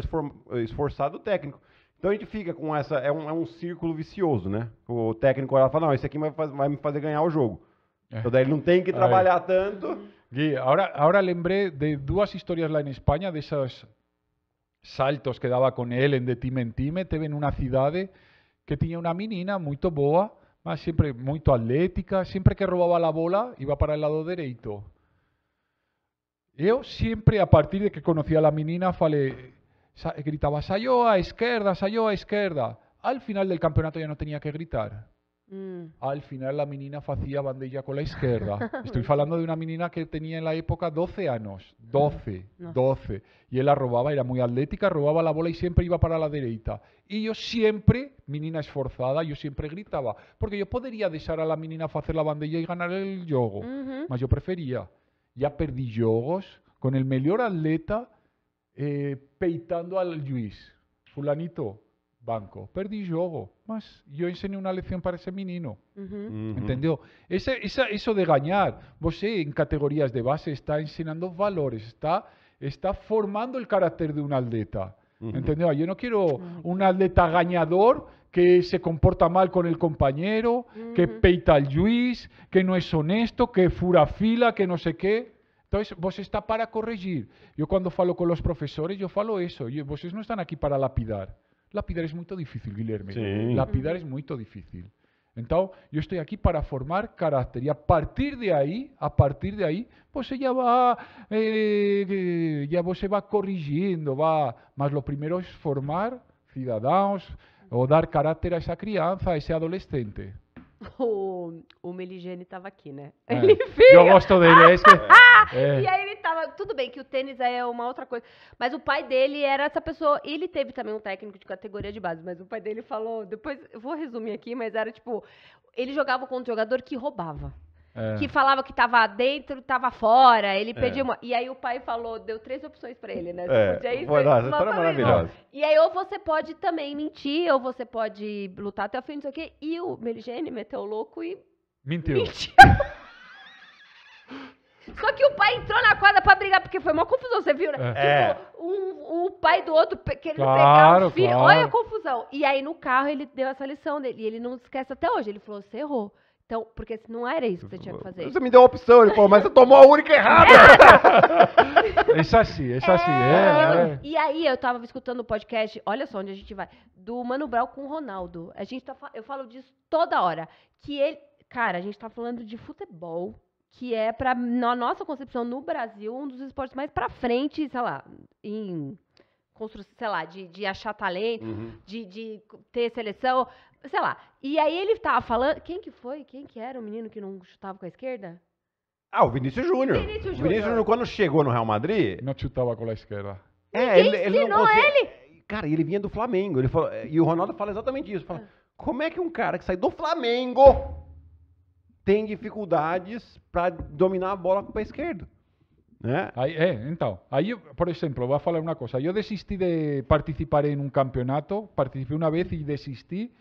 esforçado do técnico. Então a gente fica com essa. É um, é um círculo vicioso, né? O técnico olha e fala: não, esse aqui vai, vai, me fazer ganhar o jogo. É. Então daí ele não tem que é. trabalhar tanto. Uhum. Gui, ahora, ahora lembré de duas historias lá en España, de esos saltos que daba con él en de time em time. Teve una ciudad que tenía una menina muito boa, mas siempre muito atlética, siempre que robaba la bola iba para el lado derecho. Eu sempre a partir de que conhecia a menina, falei, gritaba sayo a izquierda, sayo a izquierda. Al final del campeonato ya no tenía que gritar. Mm. Al final la menina hacía bandilla con la izquierda. Estoy hablando de una menina que tenía en la época 12 años. 12, 12. Y él la robaba, era muy atlética, robaba la bola y siempre iba para la derecha. Y yo siempre, menina esforzada, yo siempre gritaba. Porque yo podría dejar a la menina hacer la bandilla y ganar el yogo. Mas yo prefería. Ya perdí yogos con el mejor atleta. Eh, peitando al juiz. Fulanito, banco. perdí yo, mas Yo enseñé una lección para ese menino. entendió? Eso de gañar, vos en categorías de base está enseñando valores, está, está formando el carácter de un atleta. entendió? Yo no quiero un atleta que se comporta mal con el compañero, que peita al juiz, que no es honesto, que furafila que no sé qué. Entonces, vos está para corregir. Yo cuando falo con los profesores, yo falo eso. Yo, no están aquí para lapidar. Lapidar es muy difícil, Guillermo. Lapidar es muy difícil. Entonces, yo estoy aquí para formar carácter y a partir de ahí, a partir de ahí, pues ya va, eh, ya vos se va corrigiendo, va. Mas lo primero es formar ciudadanos o dar carácter a esa crianza, a ese adolescente. o, o Meligene tava aqui, né? É. Ele fica... Eu gosto dele, é isso que... É. é. E aí ele tava... Tudo bem que o tênis é uma outra coisa, mas o pai dele era essa pessoa... Ele teve também um técnico de categoria de base, mas o pai dele falou... Depois, eu vou resumir aqui, mas era tipo... Ele jogava contra um jogador que roubava. É. Que falava que tava dentro, tava fora. Ele é. pediu uma. E aí o pai falou, deu três opções para ele, né? Você é. podia ir, nossa, uma então maravilhosa. E aí, ou você pode também mentir, ou você pode lutar até o fim, não sei o quê. E o Meligene meteu o louco e. Mentiu. Mentiu. Só que o pai entrou na quadra pra brigar, porque foi uma confusão, você viu, né? É. Tipo, é. um, o pai do outro querendo claro, pegar o filho. Claro. Olha a confusão. E aí, no carro, ele deu essa lição dele. E ele não esquece até hoje. Ele falou: você errou. Então, porque não era isso que você tinha que fazer. Você me deu a opção, ele falou, mas você tomou a única errada. É. isso assim, isso assim, é, é, E aí eu tava escutando o podcast, olha só onde a gente vai, do Mano Brown com o Ronaldo. A gente tá, eu falo disso toda hora, que ele, cara, a gente tá falando de futebol, que é para na nossa concepção no Brasil um dos esportes mais para frente, sei lá, em construção, sei lá, de, de achar talento, uhum. de, de ter seleção sei lá. E aí ele tava falando. Quem que foi? Quem que era o menino que não chutava com a esquerda? Ah, o Vinícius Júnior. Vinícius O Vinícius Júnior, quando chegou no Real Madrid. Não chutava com a esquerda. É, Quem ensinou ele? Cara, ele vinha do Flamengo. Ele falou, e o Ronaldo fala exatamente isso. Fala, ah. Como é que um cara que sai do Flamengo tem dificuldades pra dominar a bola com a esquerda? Né? Aí, é, então, aí, por exemplo, vou falar uma coisa eu desisti de participar em um campeonato, participei uma vez e desisti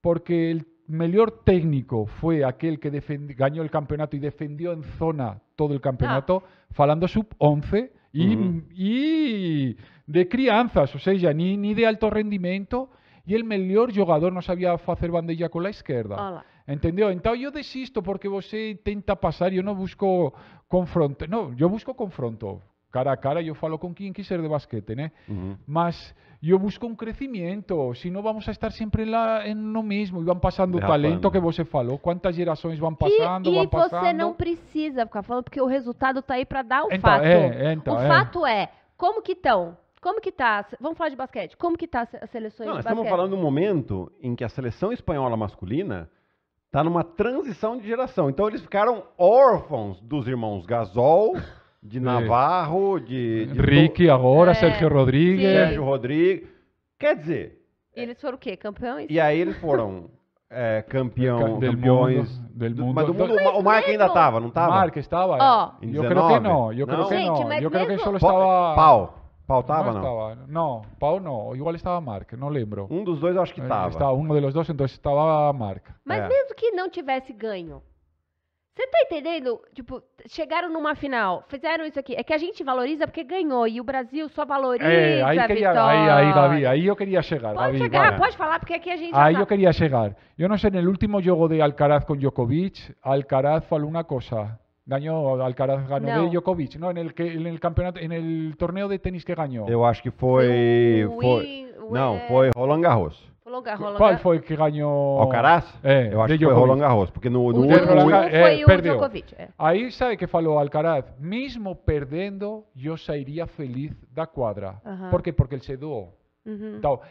porque el mejor técnico fue aquel que ganó el campeonato y defendió en zona todo el campeonato, ah. falando sub 11 y, de crianzas, o sea, ya ni, ni de alto rendimiento, Y el mejor jugador no sabía hacer bandilla con la izquierda. Entendido, entonces yo desisto porque vos tenta pasar, yo no busco confronto. No, yo busco confronto. cara a cara, yo falo con quien quiser de basquete, ¿eh? uh -huh. Más yo busco un crecimiento, si no vamos a estar siempre en, la, en lo mesmo, e vão passando o talento que você falou, quantas gerações vão passando, e, vão passando. E você não precisa ficar falando, porque o resultado está aí para dar o então, fato. É, é então, o é. fato é, como que estão? Como que tá? Vamos falar de basquete. Como que tá a seleção não, de basquete? Estamos falando de um momento em que a seleção espanhola masculina está numa transição de geração. Então eles ficaram órfãos dos irmãos Gasol, de é. Navarro, de, de Rick agora, é. Sérgio Rodrigues. Sérgio Rodrigues. Quer dizer. eles foram o quê? Campeões? E aí eles foram é, campeão, del campeões. Mundo, del mundo. Mas do mundo, mas o Mark ainda estava, não estava? O Mark estava. É. Ó, eu creio que não. Eu creio que não. eu creio que só estava. Pau. Pau estava, não? Estava. Não, Pau não. Igual estava Mark, não lembro. Um dos dois eu acho que estava. Eh, um dos dois, então estava Mark. Mas é. mesmo que não tivesse ganho, você tá entendendo? Tipo, chegaram numa final, fizeram isso aqui. É que a gente valoriza porque ganhou e o Brasil só valoriza é, aí queria, Aí, aí, aí eu queria chegar. Pode chegar, pode falar porque aqui a gente... Aí eu queria chegar. Eu não sei, no último jogo de Alcaraz com Djokovic, Alcaraz falou uma coisa. Ganhou, Alcaraz ganhou não. de Djokovic. Não, no campeonato, no torneio de tênis que ganhou. Eu acho que foi... foi não, foi é. Roland Garros. ¿Cuál fue el que ganó? Alcaraz? É, eu acho que Roland Garros, porque no, no eh, eh. sabe que falou Alcaraz, mismo perdendo, yo sairia feliz da la cuadra Por Porque él se doou.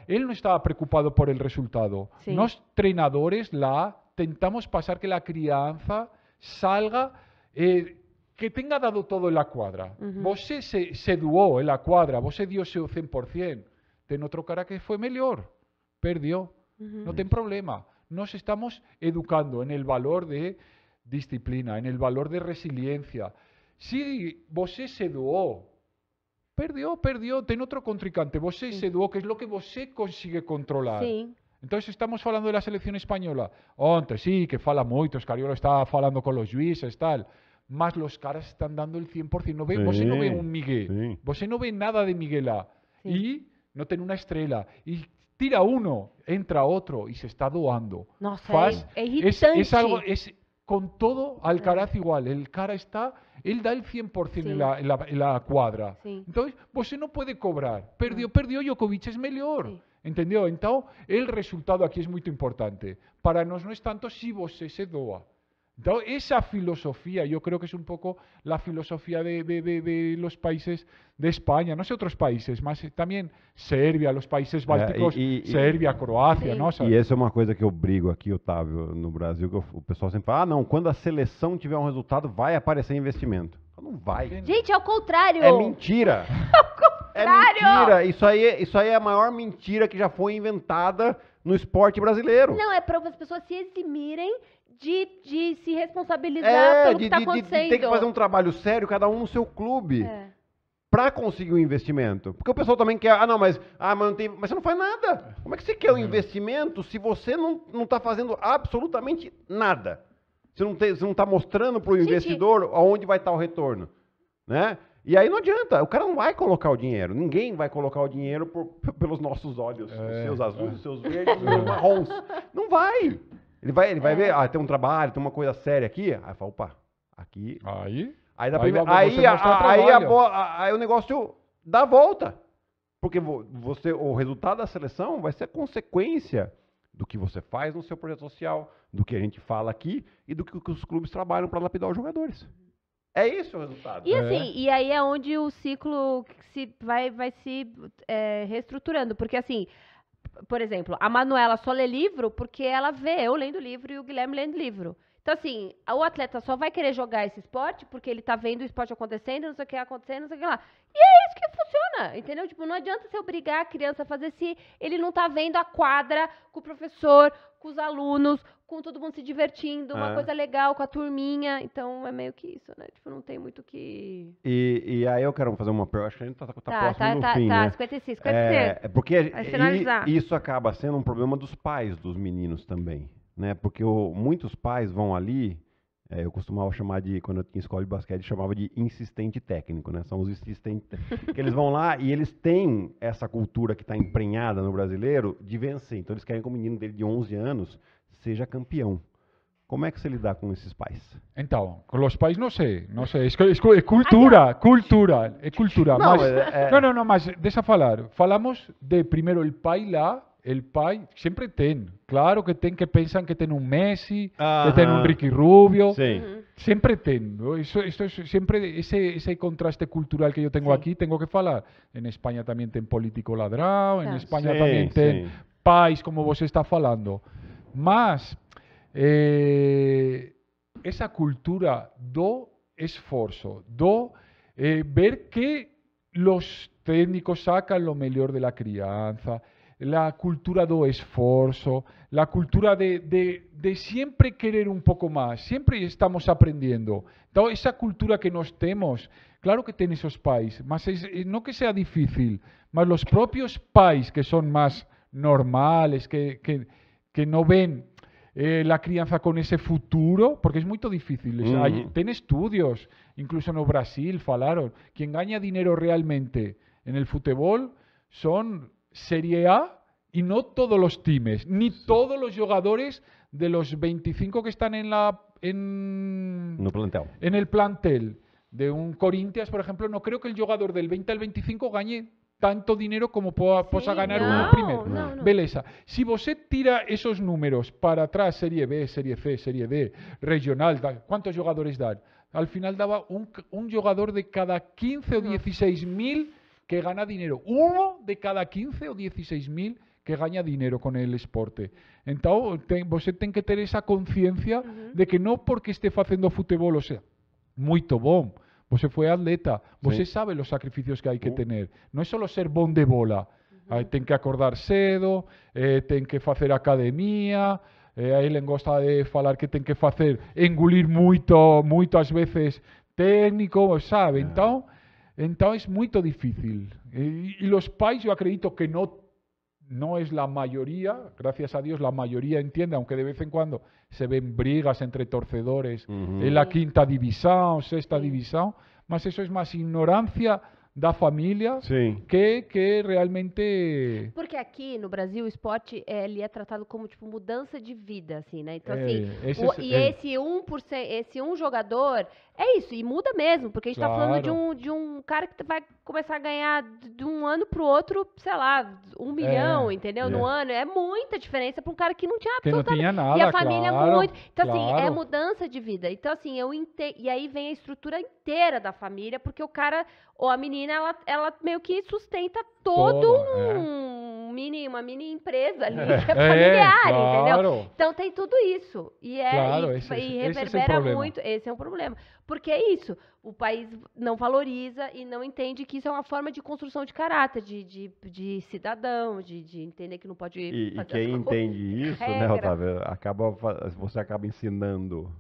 Él no estaba preocupado por el resultado. Sí. Los entrenadores la tentamos pasar que la crianza salga, eh, que tenga dado todo en la cuadra. Vos se, se, en la cuadra, vos se dio 100%. Ten otro cara que fue mejor perdió. No ten problema. Nos estamos educando en el valor de disciplina, en el valor de resiliencia. Si vos se duó, perdió, perdió, ten otro contrincante, Vos se duó, que es lo que vosé consigue controlar. Entonces estamos hablando de la selección española. antes sí, que fala moito, Escariola está hablando con los juices, tal. Más los caras están dando el 100%. No ve, no ve un Miguel. Vos no ve nada de Miguela. Y no tiene una estrella. Y tira uno, entra otro y se está doando. No es, algo, es con todo al ah. caraz igual, el cara está, él da el 100% en, la, en, la, cuadra. Sí. Entonces, se no puede cobrar. Perdió, ah. perdió, Djokovic es mejor. ¿Entendido? ¿Entendió? Entonces, el resultado aquí es muy importante. Para nosotros no es tanto si vos se doa. Entonces, esa filosofía yo creo que es un poco la filosofía de, de, de, de los países de España, no sé otros países, más eh, también Serbia, los países bálticos, Sérvia, e, e, Croácia, nossa. E essa é uma coisa que eu brigo aqui, Otávio, no Brasil, que o pessoal sempre fala, ah, não, quando a seleção tiver um resultado, vai aparecer investimento. Não vai. Gente, é o contrário. É mentira. É o contrário. É mentira. Isso aí, isso aí é a maior mentira que já foi inventada no esporte brasileiro. Não, é para as pessoas se eximirem de, de se é, responsabilizar é, pelo de, que está acontecendo. De, tem que fazer um trabalho sério, cada um no seu clube. É. Pra conseguir o um investimento. Porque o pessoal também quer. Ah, não, mas. Ah, mas, não tem, mas você não faz nada. Como é que você quer o um é. investimento se você não, não tá fazendo absolutamente nada? Você não, tem, você não tá mostrando pro investidor aonde vai estar tá o retorno. Né? E aí não adianta, o cara não vai colocar o dinheiro, ninguém vai colocar o dinheiro por, pelos nossos olhos, é, os seus azuis, os é. seus verdes, os seus marrons. Não vai. Ele vai, ele vai é. ver, ah, tem um trabalho, tem uma coisa séria aqui. Aí fala, opa, aqui. Aí. Aí, dá aí, primeira, aí, a, aí, a, a, aí o negócio dá a volta. Porque você, o resultado da seleção vai ser consequência do que você faz no seu projeto social, do que a gente fala aqui e do que, os clubes trabalham para lapidar os jogadores. É isso o resultado. E é. assim, é. e aí é onde o ciclo se vai, vai se é, reestruturando, porque assim, por exemplo, a Manuela só lê livro porque ela vê eu lendo livro e o Guilherme lendo livro. Então, assim, o atleta só vai querer jogar esse esporte porque ele tá vendo o esporte acontecendo, não sei o que acontecendo, não sei o que lá. E é isso que funciona, entendeu? Tipo, não adianta você obrigar a criança a fazer se ele não tá vendo a quadra com o professor, com os alunos, com todo mundo se divertindo, uma é. coisa legal, com a turminha. Então, é meio que isso, né? Tipo, não tem muito que... E, e aí eu quero fazer uma pergunta, acho que a gente tá, tá, tá próximo tá, do tá, fim, tá, né? 56, 56. É, porque e, isso acaba sendo um problema dos pais dos meninos também né? Porque o, muitos pais vão ali, é, eu costumava chamar de, quando eu tinha escola de basquete, chamava de insistente técnico, né? São os insistentes que eles vão lá e eles têm essa cultura que está emprenhada no brasileiro de vencer. Então eles querem que o menino dele de 11 anos seja campeão. Como é que você lidar com esses pais? Então, com os pais não sei, não sei. É, cultura, cultura, é cultura. Não, mas, é... é. não, não, mas deixa falar. Falamos de primeiro o pai lá el pai siempre ten. Claro que ten que pensan que ten un Messi, que ten un Ricky Rubio. Siempre ten. Eso, es siempre ese, ese contraste cultural que yo tengo aquí, tengo que hablar... En España también ten político ladrado, en España también ten pais como vos está falando. Más eh, esa cultura do esfuerzo, do eh, ver que los técnicos sacan lo mejor de la crianza, la cultura de esfuerzo, la cultura de, siempre querer un poco más, siempre estamos aprendiendo. esa cultura que nos temos, claro que tiene esos países, mas eh, no que sea difícil, pero los propios pais que son más normales, que, no ven eh, la crianza con ese futuro, porque es muy difícil. Mm. Hay, estudios, incluso en Brasil falaron, quien gana dinero realmente en el fútbol son Serie A y no todos los times, ni todos los jugadores de los 25 que están en la en, en el plantel de un Corinthians, por ejemplo, no creo que el jugador del 20 al 25 gane tanto dinero como pueda ganar uno primero. Si vos tira esos números para atrás, Serie B, Serie C, Serie D, regional, ¿cuántos jugadores dan? Al final daba un, un jugador de cada 15 o 16 mil que gana dinero. Uno de cada 15 o 16 mil que gana dinero con el esporte. Entonces, vos tenés que tener esa conciencia de que no porque esté haciendo fútbol, o sea, muy bom, você fue atleta, vos sabe los sacrificios que hay que uh. tener. No es solo ser bon de bola, hay ten que acordar cedo, eh, ten que hacer academia, eh, le de falar que ten que hacer engulir muchas veces técnico, sabe? entonces entonces es muito difícil. y e, e los países yo acredito que no no es la mayoría, gracias a Dios la mayoría entiende, aunque de vez en cuando se ven brigas entre torcedores en la quinta división, sexta división, mas eso es más ignorancia da familia que que realmente porque aquí no Brasil el esporte es tratado como tipo mudança de vida assim né então é, o, e esse É isso, e muda mesmo, porque a gente claro. tá falando de um, de um cara que vai começar a ganhar de um ano pro outro, sei lá, um milhão, é, entendeu? É. No ano. É muita diferença pra um cara que não tinha absolutamente. Não tinha nada, e a família é claro, muito. Então, claro. assim, é mudança de vida. Então, assim, eu ente E aí vem a estrutura inteira da família, porque o cara, ou a menina, ela, ela meio que sustenta todo, um. É mini, uma mini empresa ali, é, é familiar, é, claro. entendeu? Então tem tudo isso. E, é, claro, e, esse, é e reverbera esse é muito. Esse é um problema. Porque é isso. O país não valoriza e não entende que isso é uma forma de construção de caráter, de, de, de cidadão, de, de entender que não pode. E, e quem entende isso, né, regra. né, Otávio, acaba, você acaba ensinando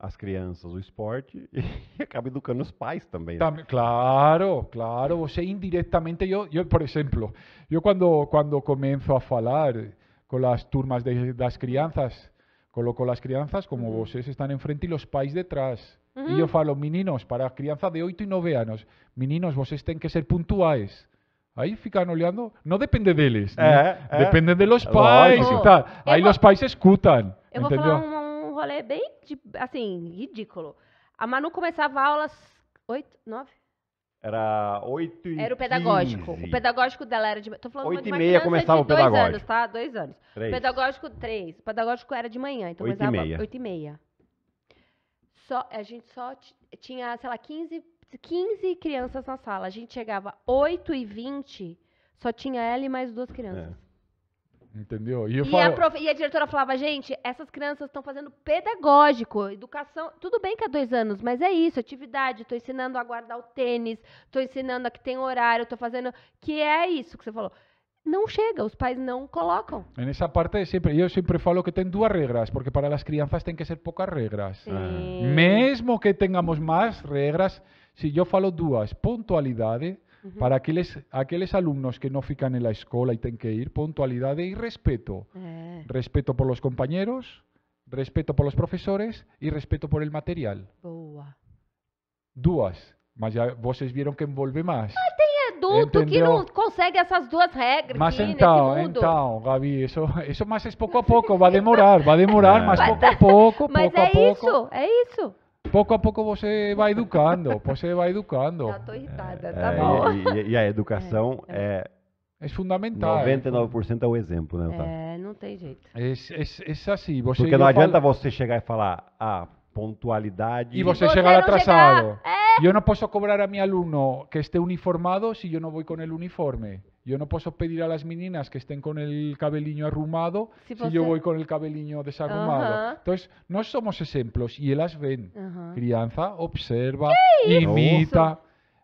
as crianças o esporte e acaba educando os pais também. Né? claro, claro, você indiretamente, eu, eu, por exemplo, eu quando, quando começo a falar com as turmas de, das crianças, coloco as crianças como uhum. vocês estão em frente e os pais detrás. Uhum. E eu falo, meninos, para a criança de 8 e 9 anos, meninos, vocês têm que ser pontuais. Aí ficam olhando, não depende deles, né? é, depende dos los pais Lógico. e tal. Aí os pais escutam. Eu entendeu? vou falar uma rolê bem, assim, ridículo. A Manu começava aulas oito, nove? Era oito e Era o pedagógico. 15. O pedagógico dela era de... Tô falando oito é de uma e meia começava o pedagógico. dois anos, tá? Dois anos. Três. O pedagógico, três. O pedagógico era de manhã, então oito começava e meia. oito e meia. Só, a gente só tinha, sei lá, 15, 15 crianças na sala. A gente chegava oito e vinte, só tinha ela e mais duas crianças. É. Entendeu? E, eu e, falo... a prof... e a diretora falava, gente, essas crianças estão fazendo pedagógico, educação. Tudo bem que há dois anos, mas é isso, atividade. Estou ensinando a guardar o tênis, estou ensinando a que tem horário, estou fazendo. Que é isso que você falou. Não chega, os pais não colocam. Nessa esa parte é sempre. Eu sempre falo que tem duas regras, porque para as crianças tem que ser poucas regras. Mesmo que tengamos mais regras, se eu falo duas, pontualidade. Para aquellos alumnos que no fican en la escuela y tienen que ir, puntualidad y respeto. Eh. Respeto por los compañeros, respeto por los profesores y respeto por el material. Boa. Duas. Mas ya vocês que envolve más. Ah, tem adulto Entendeu? que no consegue esas duas regras. Mas então, então, Gabi, eso, más más a va va demorar, demorar, ah. a demorar más poco a poco. Pero es eso, isso, é Pouco a pouco você vai educando, você vai educando. Já estou irritada, é, tá é, bom. E, e, a educação é, é... é, é fundamental. 99% é, é o exemplo, né, Otávio? É, não tem jeito. É, é, assim, você... Porque não adianta você chegar e falar, ah, pontualidade... E você, você chegar atrasado. Chegar... Eu não posso cobrar a meu aluno que esteja uniformado se eu não vou com o uniforme. Yo no puedo pedir a las meninas que estén con el cabeliño arrumado si pues yo voy con el cabeliño desarrumado. Entonces, no somos ejemplos y ellas ven. Crianza, observa, imita.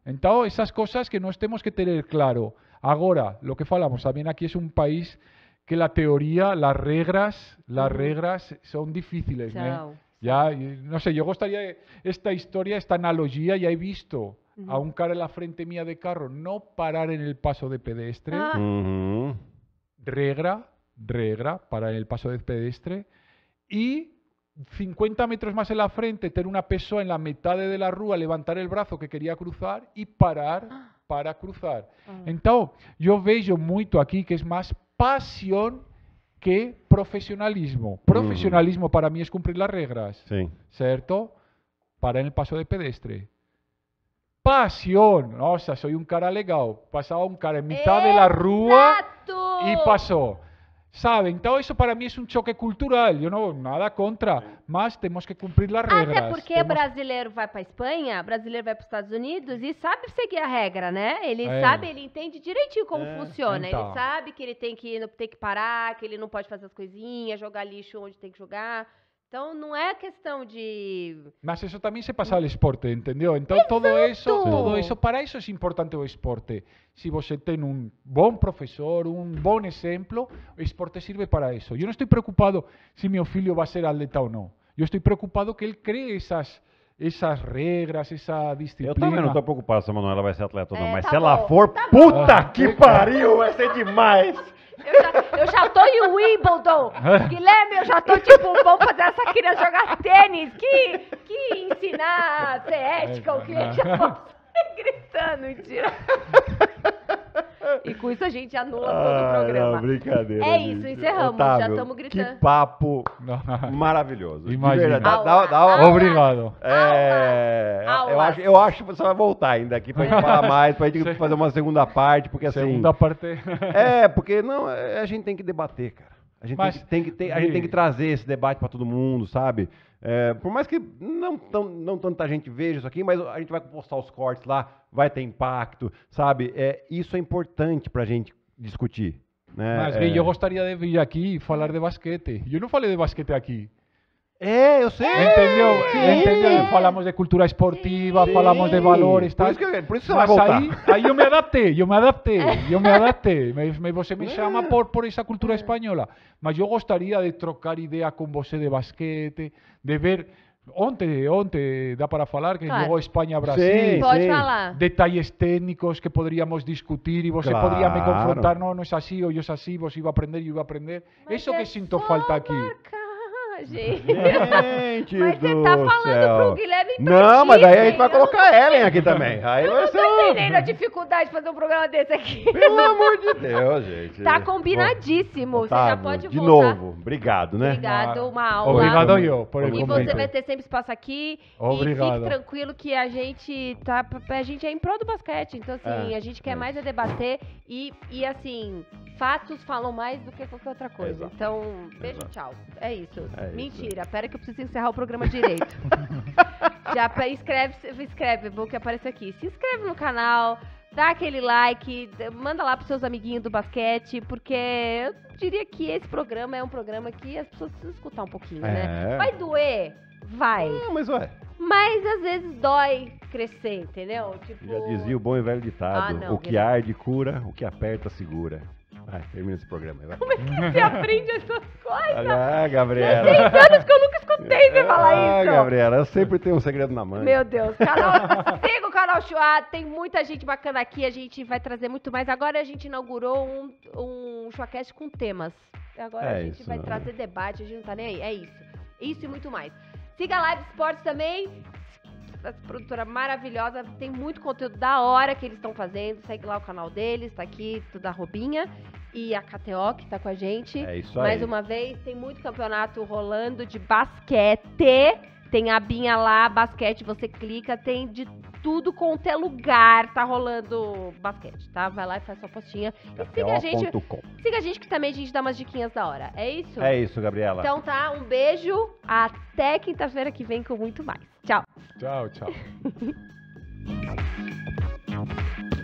Entonces, esas cosas que no tenemos que tener claro. Ahora, lo que falamos también aquí es un país que la teoría, las reglas, las reglas son difíciles. ¿eh? Ya, no sé, yo gustaría esta historia, esta analogía, ya he visto a un cara en la frente mía de carro, no parar en el paso de pedestre. Ah. Regra, regra, parar en el paso de pedestre. Y 50 metros más en la frente, tener una persona en la mitad de la rúa, levantar el brazo que quería cruzar y parar ah. para cruzar. Ah. Entonces, yo veo mucho aquí que es más pasión que profesionalismo. Profesionalismo para mí es cumplir las reglas, sí. ¿cierto? parar en el paso de pedestre. pasión. Nossa, sea, soy un cara legal. Pasaba un cara en mitad Exacto. de la passou, y pasó. ¿Sabe? para mim é um choque cultural. eu não nada contra, mas temos que cumprir as regras. Até porque temos... brasileiro vai para Espanha, brasileiro vai para os Estados Unidos e sabe seguir a regra, né? Ele é. sabe, ele entende direitinho como é. funciona. Então. Ele sabe que ele tem que, tem que parar, que ele não pode fazer as coisinhas, jogar lixo onde tem que jogar. Então não é questão de. Mas isso também se passa ao esporte, entendeu? Então Exato. todo isso, todo isso, para isso é importante o esporte. Se você tem um bom professor, um bom exemplo, o esporte serve para isso. Eu não estou preocupado se meu filho vai ser atleta ou não. Eu estou preocupado que ele crie essas essas regras, essa disciplina. Eu também não estou preocupado se a Manuela vai ser atleta ou não, é, mas tá se bom. ela for, tá puta bom. que ah. pariu, vai ser demais. Eu já, eu já tô em Wimbledon. Guilherme, eu já tô tipo, vamos fazer essa criança jogar tênis. Que, que ensinar a ser ética, o que ele já tô gritando, mentira. E com isso a gente anula ah, todo o ah, programa. Não, brincadeira. É gente. isso, encerramos. Otávio, já estamos gritando. Que papo maravilhoso. Imagina. Dá, dá, dá uma... Obrigado. É, Eu, acho, eu acho que você vai voltar ainda aqui pra gente falar mais, pra gente fazer uma segunda parte, porque assim. Segunda parte. É, porque não, é, a gente tem que debater, cara. A gente, Mas, tem, que, tem que a gente tem que trazer esse debate para todo mundo, sabe? É, por mais que não, tão, não tanta gente veja isso aqui, mas a gente vai postar os cortes lá, vai ter impacto, sabe? É, isso é importante para a gente discutir. Né? Mas, é... eu gostaria de vir aqui e falar de basquete. Eu não falei de basquete aqui. Eh, yo sé entendió, Falamos de cultura esportiva, hablamos falamos de valores, Tal. es que, por eso me adapté, yo me adapté yo me adapté, Me, me, llama me eh. llama por, por esa cultura española, Mas yo gustaría de trocar idea con vos eh, de basquete, de ver Honte, onte, da para falar que claro. España Brasil. Sí, Detalles técnicos que podríamos discutir y vos podría me confrontar, no, no es así o yo es así, vos iba a aprender, yo iba a aprender. Eso que siento falta aquí. gente. mas você tá falando céu. pro Guilherme Não, mas daí a gente vai colocar a Ellen aqui também. Aí eu não ser... entendendo a dificuldade de fazer um programa desse aqui. Pelo amor de Deus, gente. Tá combinadíssimo. tá, você já pode de voltar. De novo, obrigado, né? Obrigado, uma aula. Obrigado eu por E você vai ter sempre espaço aqui. Obrigado. E fique tranquilo que a gente tá... A gente é em prol do basquete, então assim, é. a gente quer é. mais é debater e, e assim fatos falam mais do que qualquer outra coisa. Exato. Então, beijo, Exato. tchau. É isso. É Mentira, isso. É. pera que eu preciso encerrar o programa direito. Já inscreve, escreve, vou é que aparece aqui. Se inscreve no canal, dá aquele like, manda lá pros seus amiguinhos do basquete, porque eu diria que esse programa é um programa que as pessoas precisam escutar um pouquinho, né? é. né? Vai doer? Vai. Ah, mas vai. Mas às vezes dói crescer, entendeu? Tipo... Já dizia o bom e velho ditado: ah, não, o que é arde cura, o que aperta segura. Vai, termina esse programa. Vai. Como é que você aprende essas coisas? Ah, Gabriela. Tem anos que eu nunca escutei você ah, falar ah, isso. Ah, Gabriela, eu sempre tenho um segredo na mão. Meu Deus. Canal, siga o canal Chua, tem muita gente bacana aqui, a gente vai trazer muito mais. Agora a gente inaugurou um, um Chuacast com temas. Agora é a gente isso, vai mano. trazer debate, a gente não tá nem aí. É isso. Isso e muito mais. Siga a Live Esportes também essa produtora maravilhosa. Tem muito conteúdo da hora que eles estão fazendo. Segue lá o canal deles, tá aqui, tudo a Robinha. E a KTO, que tá com a gente. É isso aí. Mais uma vez, tem muito campeonato rolando de basquete. Tem a binha lá, basquete, você clica. Tem de tudo quanto é lugar tá rolando basquete, tá? Vai lá e faz sua postinha. E tá, siga a gente. Siga a gente que também a gente dá umas diquinhas da hora. É isso? É isso, Gabriela. Então tá, um beijo. Até quinta-feira que vem com muito mais. Tchau. Tchau, tchau.